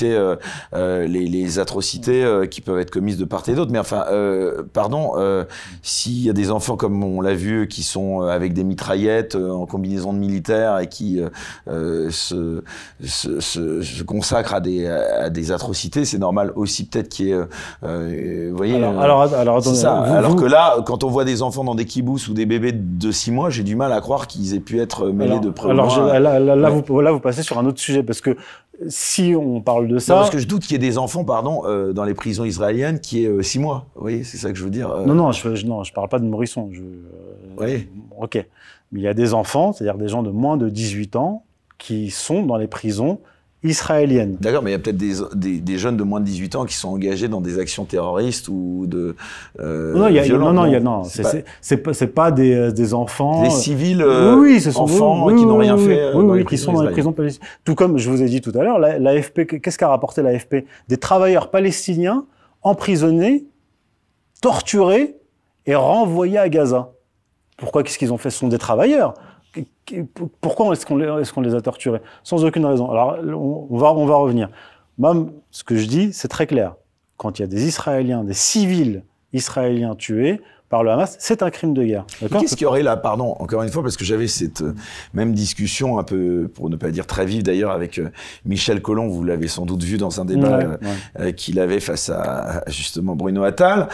les, atrocités qui peuvent être commises de part et d'autre, mais enfin, pardon, s'il y a des enfants comme on l'a vu qui sont avec des mitraillettes en combinaison de militaires, et qui se, se, se, consacrent à des, des atrocités, c'est normal aussi peut-être qu'il y ait, vous voyez, alors, alors, alors ça. alors que là, quand on voit des enfants dans des kibous ou des bébés de 6 mois, j'ai du mal à croire qu'ils aient pu être alors, là, vous, passez sur un autre sujet, parce que si on parle de ça... parce que je doute qu'il y ait des enfants, pardon, euh, dans les prisons israéliennes qui aient euh, six mois. Oui, c'est ça que je veux dire. Euh. Non, non, je, ne parle pas de Morisson. oui. Ok. Mais il y a des enfants, c'est-à-dire des gens de moins de 18 ans, qui sont dans les prisons israélienne. D'accord, mais il y a peut-être des, jeunes de moins de 18 ans qui sont engagés dans des actions terroristes ou de euh, non, Non, non, c'est pas, euh, des, enfants. Des euh, civils oui, ce euh, sont, enfants qui n'ont rien fait. qui sont dans les prisons palestiniennes. Tout comme je vous ai dit tout à l'heure, l'AFP, qu'est-ce qu'a rapporté l'AFP Des travailleurs palestiniens emprisonnés, torturés et renvoyés à Gaza. Pourquoi Qu'est-ce qu'ils ont fait Ce sont des travailleurs pourquoi est-ce qu'on les, les, a torturés Sans aucune raison. Alors, on va, on va revenir. Même ce que je dis, c'est très clair. Quand il y a des Israéliens, des civils israéliens tués, par le Hamas, c'est un crime de guerre. Qu'est-ce qu'il y aurait là, pardon, encore une fois, parce que j'avais cette euh, même discussion un peu, pour ne pas dire très vive d'ailleurs, avec euh, Michel Collomb, vous l'avez sans doute vu dans un débat euh, qu'il avait face à justement Bruno Attal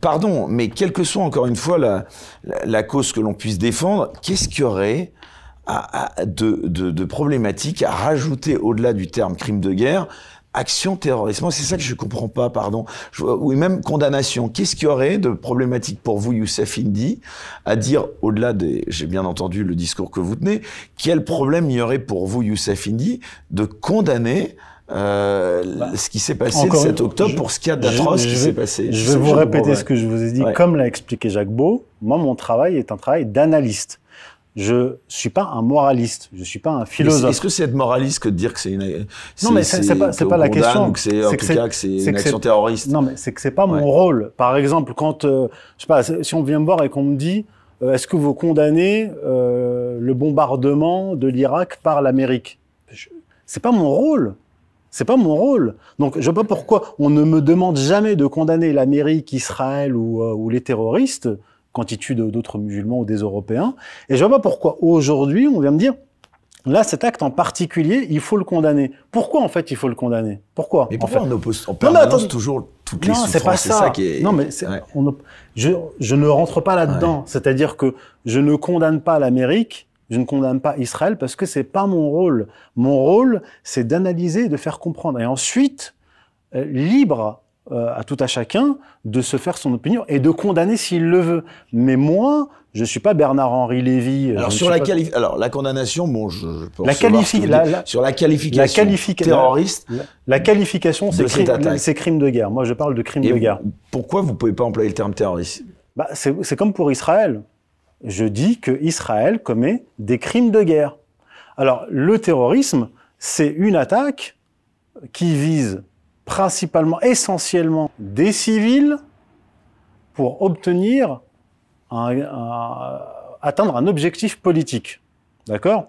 pardon, mais quelle que soit encore une fois la, cause que l'on puisse défendre, qu'est-ce qu'il y aurait de, de, problématique à rajouter au-delà du terme crime de guerre action terrorisme. C'est ça que je comprends pas, pardon. oui, même condamnation. Qu'est-ce qu'il y aurait de problématique pour vous, Youssef indi à dire, au-delà des, j'ai bien entendu le discours que vous tenez, quel problème il y aurait pour vous, Youssef Indy, de condamner euh, bah, ce qui s'est passé le 7 octobre pour ce qu'il y a d'atroce qui s'est passé. Je vais vous répéter ce que je vous ai dit. Comme l'a expliqué Jacques Beau, moi, mon travail est un travail d'analyste. Je suis pas un moraliste, je suis pas un philosophe. Est-ce que c'est être moraliste que de dire que c'est une Non mais c'est pas pas la question. C'est en tout cas une action terroriste. Non mais c'est que c'est pas mon rôle. Par exemple, quand euh, je sais pas si on vient me voir et qu'on me dit euh, est-ce que vous condamnez le bombardement de l'Irak par l'Amérique C'est pas mon rôle. C'est pas mon rôle. Donc, je vois pas pourquoi on ne me demande jamais de condamner l'Amérique, Israël ou, euh, ou les terroristes quand ils tuent d'autres musulmans ou des Européens. Et je vois pas pourquoi aujourd'hui on vient me dire Là, cet acte en particulier, il faut le condamner. Pourquoi, en fait, il faut le condamner Pourquoi Mais pourquoi en fait on oppose toujours toutes les non, c'est pas ça. Non, mais c'est je, ne rentre pas là-dedans. C'est-à-dire que je ne condamne pas l'Amérique, je ne condamne pas Israël parce que c'est pas mon rôle. Mon rôle, c'est d'analyser et de faire comprendre. Et ensuite, euh, libre euh, à tout à chacun de se faire son opinion et de condamner s'il le veut. Mais moi, je suis pas Bernard-Henri Lévy. Euh, alors sur la alors la condamnation, bon, je, je la, qualifi... la, sur la qualification, la terroriste, la, qualification, c'est crime de guerre. Moi, je parle de crime de guerre. Pourquoi vous pouvez pas employer le terme terroriste bah, c'est comme pour Israël je dis que Israël commet des crimes de guerre. Alors, le terrorisme, c'est une attaque qui vise principalement, essentiellement, des civils pour obtenir, atteindre un objectif politique. D'accord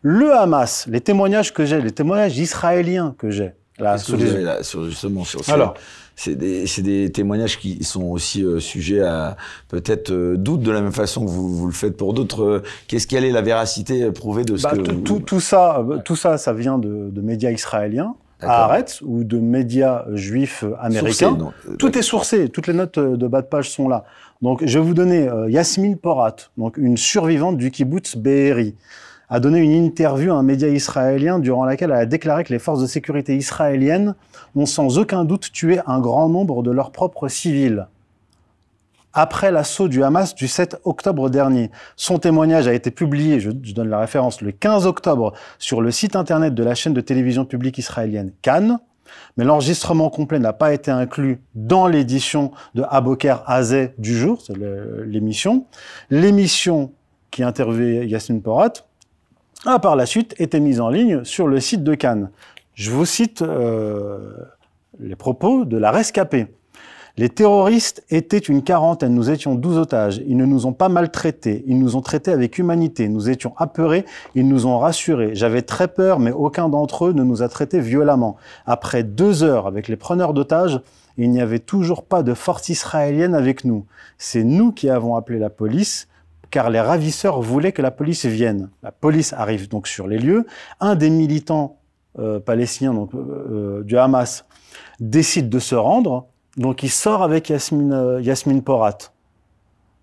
Le Hamas, les témoignages que j'ai, les témoignages israéliens que j'ai, sur, Alors, c'est des, témoignages qui sont aussi euh, sujets à peut-être euh, doute de la même façon que vous, le faites pour d'autres. Euh, qu'est-ce qu'elle est la véracité prouvée de ce bah, que tout, tout ça, tout ça, ça vient de, médias israéliens à Haaretz ou de médias juifs américains. Tout est sourcé, toutes les notes de bas de page sont là. Donc, je vais vous donner Yasmine Porat, donc une survivante du kibbutz Be'eri a donné une interview à un média israélien durant laquelle elle a déclaré que les forces de sécurité israéliennes ont sans aucun doute tué un grand nombre de leurs propres civils après l'assaut du Hamas du 7 octobre dernier. Son témoignage a été publié, je, donne la référence, le 15 octobre sur le site internet de la chaîne de télévision publique israélienne Cannes, mais l'enregistrement complet n'a pas été inclus dans l'édition de Aboker Azeh du jour, c'est l'émission. L'émission qui interviewait Yassine Porat a par la suite été mise en ligne sur le site de Cannes. Je vous cite euh, les propos de la rescapée. Les terroristes étaient une quarantaine, nous étions douze otages, ils ne nous ont pas maltraités, ils nous ont traités avec humanité, nous étions apeurés, ils nous ont rassurés. J'avais très peur, mais aucun d'entre eux ne nous a traités violemment. Après deux heures avec les preneurs d'otages, il n'y avait toujours pas de force israélienne avec nous. C'est nous qui avons appelé la police, car les ravisseurs voulaient que la police vienne. La police arrive donc sur les lieux. Un des militants euh, palestiniens euh, euh, du Hamas décide de se rendre, donc il sort avec Yasmine, Porat.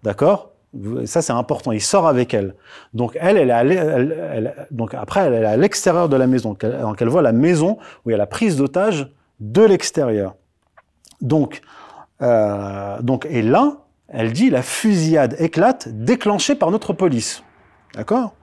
D'accord Ça, c'est important. Il sort avec elle. Donc, elle, elle, est allée, donc après, elle est à l'extérieur de la maison. Donc elle, voit la maison où il y a la prise d'otage de l'extérieur. Donc, donc, et là, elle dit la fusillade éclate déclenchée par notre police. D'accord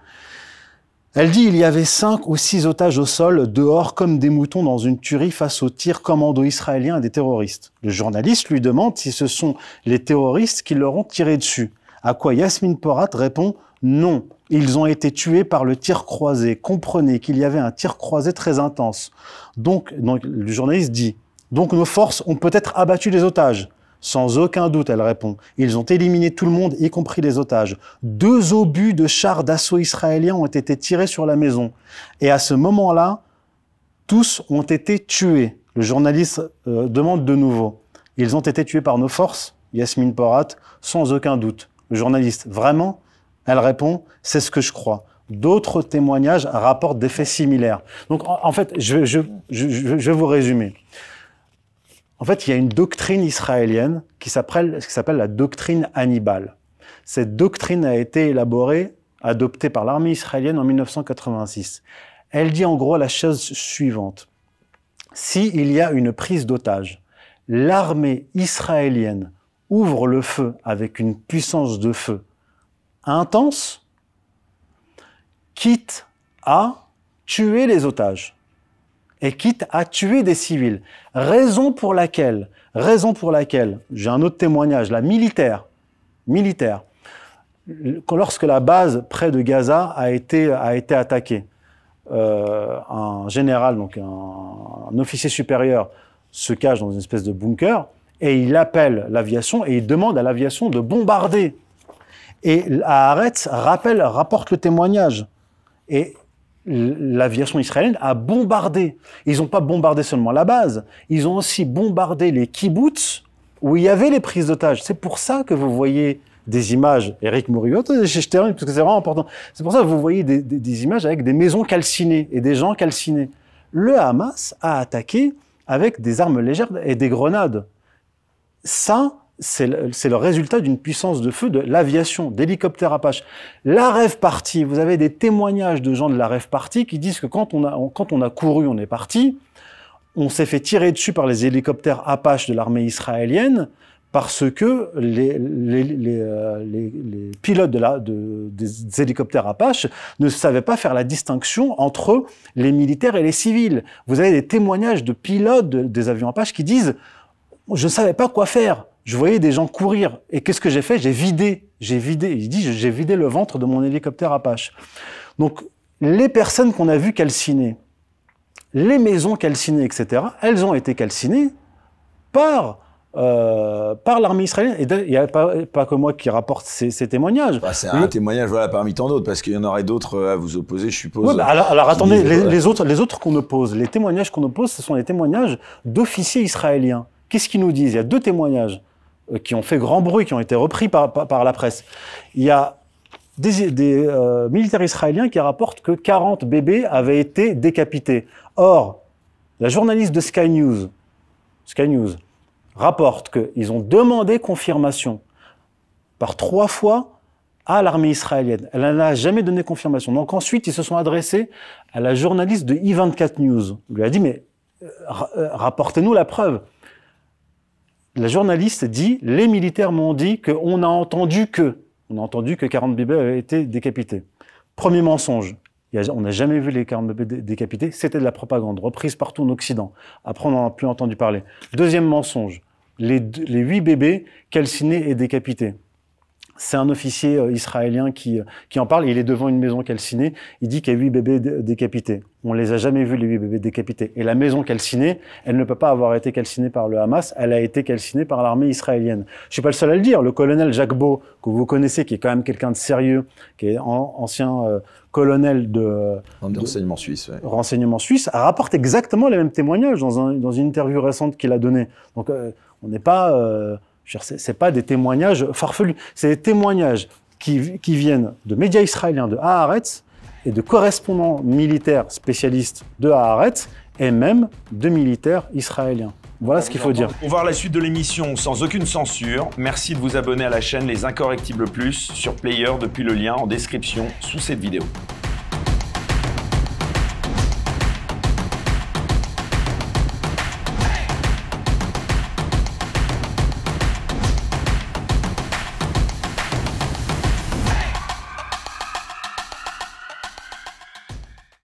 Elle dit il y avait cinq ou six otages au sol, dehors comme des moutons dans une tuerie face aux tirs commando israéliens et des terroristes. Le journaliste lui demande si ce sont les terroristes qui leur ont tiré dessus. À quoi Yasmine Porat répond non, ils ont été tués par le tir croisé. Comprenez qu'il y avait un tir croisé très intense. Donc, donc le journaliste dit donc nos forces ont peut-être abattu les otages. Sans aucun doute, elle répond. Ils ont éliminé tout le monde, y compris les otages. Deux obus de chars d'assaut israéliens ont été tirés sur la maison. Et à ce moment-là, tous ont été tués. Le journaliste euh, demande de nouveau. Ils ont été tués par nos forces, Yasmine Porat, sans aucun doute. Le journaliste, vraiment Elle répond, c'est ce que je crois. D'autres témoignages rapportent des faits similaires. Donc, en, fait, je vais vous résumer. En fait, il y a une doctrine israélienne qui s'appelle la doctrine Hannibal. Cette doctrine a été élaborée, adoptée par l'armée israélienne en 1986. Elle dit en gros la chose suivante. S'il y a une prise d'otage, l'armée israélienne ouvre le feu avec une puissance de feu intense, quitte à tuer les otages et quitte à tuer des civils. Raison pour laquelle, raison pour laquelle, j'ai un autre témoignage la militaire, militaire, lorsque la base près de Gaza a été, a été attaquée, euh, un général, donc un, officier supérieur, se cache dans une espèce de bunker et il appelle l'aviation et il demande à l'aviation de bombarder. Et arrête rappelle, rapporte le témoignage. Et l'aviation israélienne a bombardé. Ils n'ont pas bombardé seulement la base, ils ont aussi bombardé les kibbutz où il y avait les prises d'otages. C'est pour ça que vous voyez des images, Eric Mouriot, je parce que c'est vraiment important, c'est pour ça que vous voyez des, des, images avec des maisons calcinées et des gens calcinés. Le Hamas a attaqué avec des armes légères et des grenades. Ça, c'est le, résultat d'une puissance de feu de l'aviation, d'hélicoptères Apache. La rêve partie, vous avez des témoignages de gens de la rêve partie qui disent que quand on a, quand on a couru, on est parti, on s'est fait tirer dessus par les hélicoptères Apache de l'armée israélienne parce que les, euh, pilotes des hélicoptères Apache ne savaient pas faire la distinction entre les militaires et les civils. Vous avez des témoignages de pilotes des avions Apache qui disent « je ne savais pas quoi faire » je voyais des gens courir. Et qu'est-ce que j'ai fait J'ai vidé, j'ai vidé, il dit, j'ai vidé le ventre de mon hélicoptère Apache. Donc, les personnes qu'on a vues calciner, les maisons calcinées, etc., elles ont été calcinées par euh, par l'armée israélienne. Et il n'y a pas, pas, que moi qui rapporte ces, témoignages. Bah, c'est un témoignage voilà, parmi tant d'autres, parce qu'il y en aurait d'autres euh, à vous opposer, je suppose. Bah, alors, attendez, euh, les, autres, les autres qu'on oppose, les témoignages qu'on oppose, ce sont les témoignages d'officiers israéliens. Qu'est-ce qu'ils nous disent Il y a deux témoignages. Euh, qui ont fait grand bruit, qui ont été repris par, la presse. Il y a des, euh, militaires israéliens qui rapportent que 40 bébés avaient été décapités. Or, la journaliste de Sky News, Sky News rapporte qu'ils ont demandé confirmation par trois fois à l'armée israélienne. Elle n'a jamais donné confirmation. Donc ensuite, ils se sont adressés à la journaliste de I24 News. Elle lui a dit, mais euh, rapportez-nous la preuve la journaliste dit les militaires m'ont dit qu'on a entendu que on a entendu que 40 bébés avaient été décapités. Premier mensonge. On n'a jamais vu les 40 bébés décapités. C'était de la propagande reprise partout en Occident. Après, on n'en a plus entendu parler. Deuxième mensonge. Les, huit les 8 bébés calcinés et décapités. C'est un officier euh, israélien qui, euh, qui en parle. Il est devant une maison calcinée. Il dit qu'il y a huit bébés décapités. On les a jamais vus, les huit bébés décapités. Et la maison calcinée, elle ne peut pas avoir été calcinée par le Hamas. Elle a été calcinée par l'armée israélienne. Je suis pas le seul à le dire. Le colonel Jacques Beau, que vous connaissez, qui est quand même quelqu'un de sérieux, qui est ancien euh, colonel de, renseignement suisse, renseignement suisse, exactement les mêmes témoignages dans, un, dans une interview récente qu'il a donnée. Donc, on n'est pas, ce pas des témoignages farfelus, c'est des témoignages qui, viennent de médias israéliens de Haaretz et de correspondants militaires spécialistes de Haaretz et même de militaires israéliens. Voilà ce qu'il faut dire. Pour voir la suite de l'émission sans aucune censure, merci de vous abonner à la chaîne Les Incorrectibles Plus sur Player depuis le lien en description sous cette vidéo.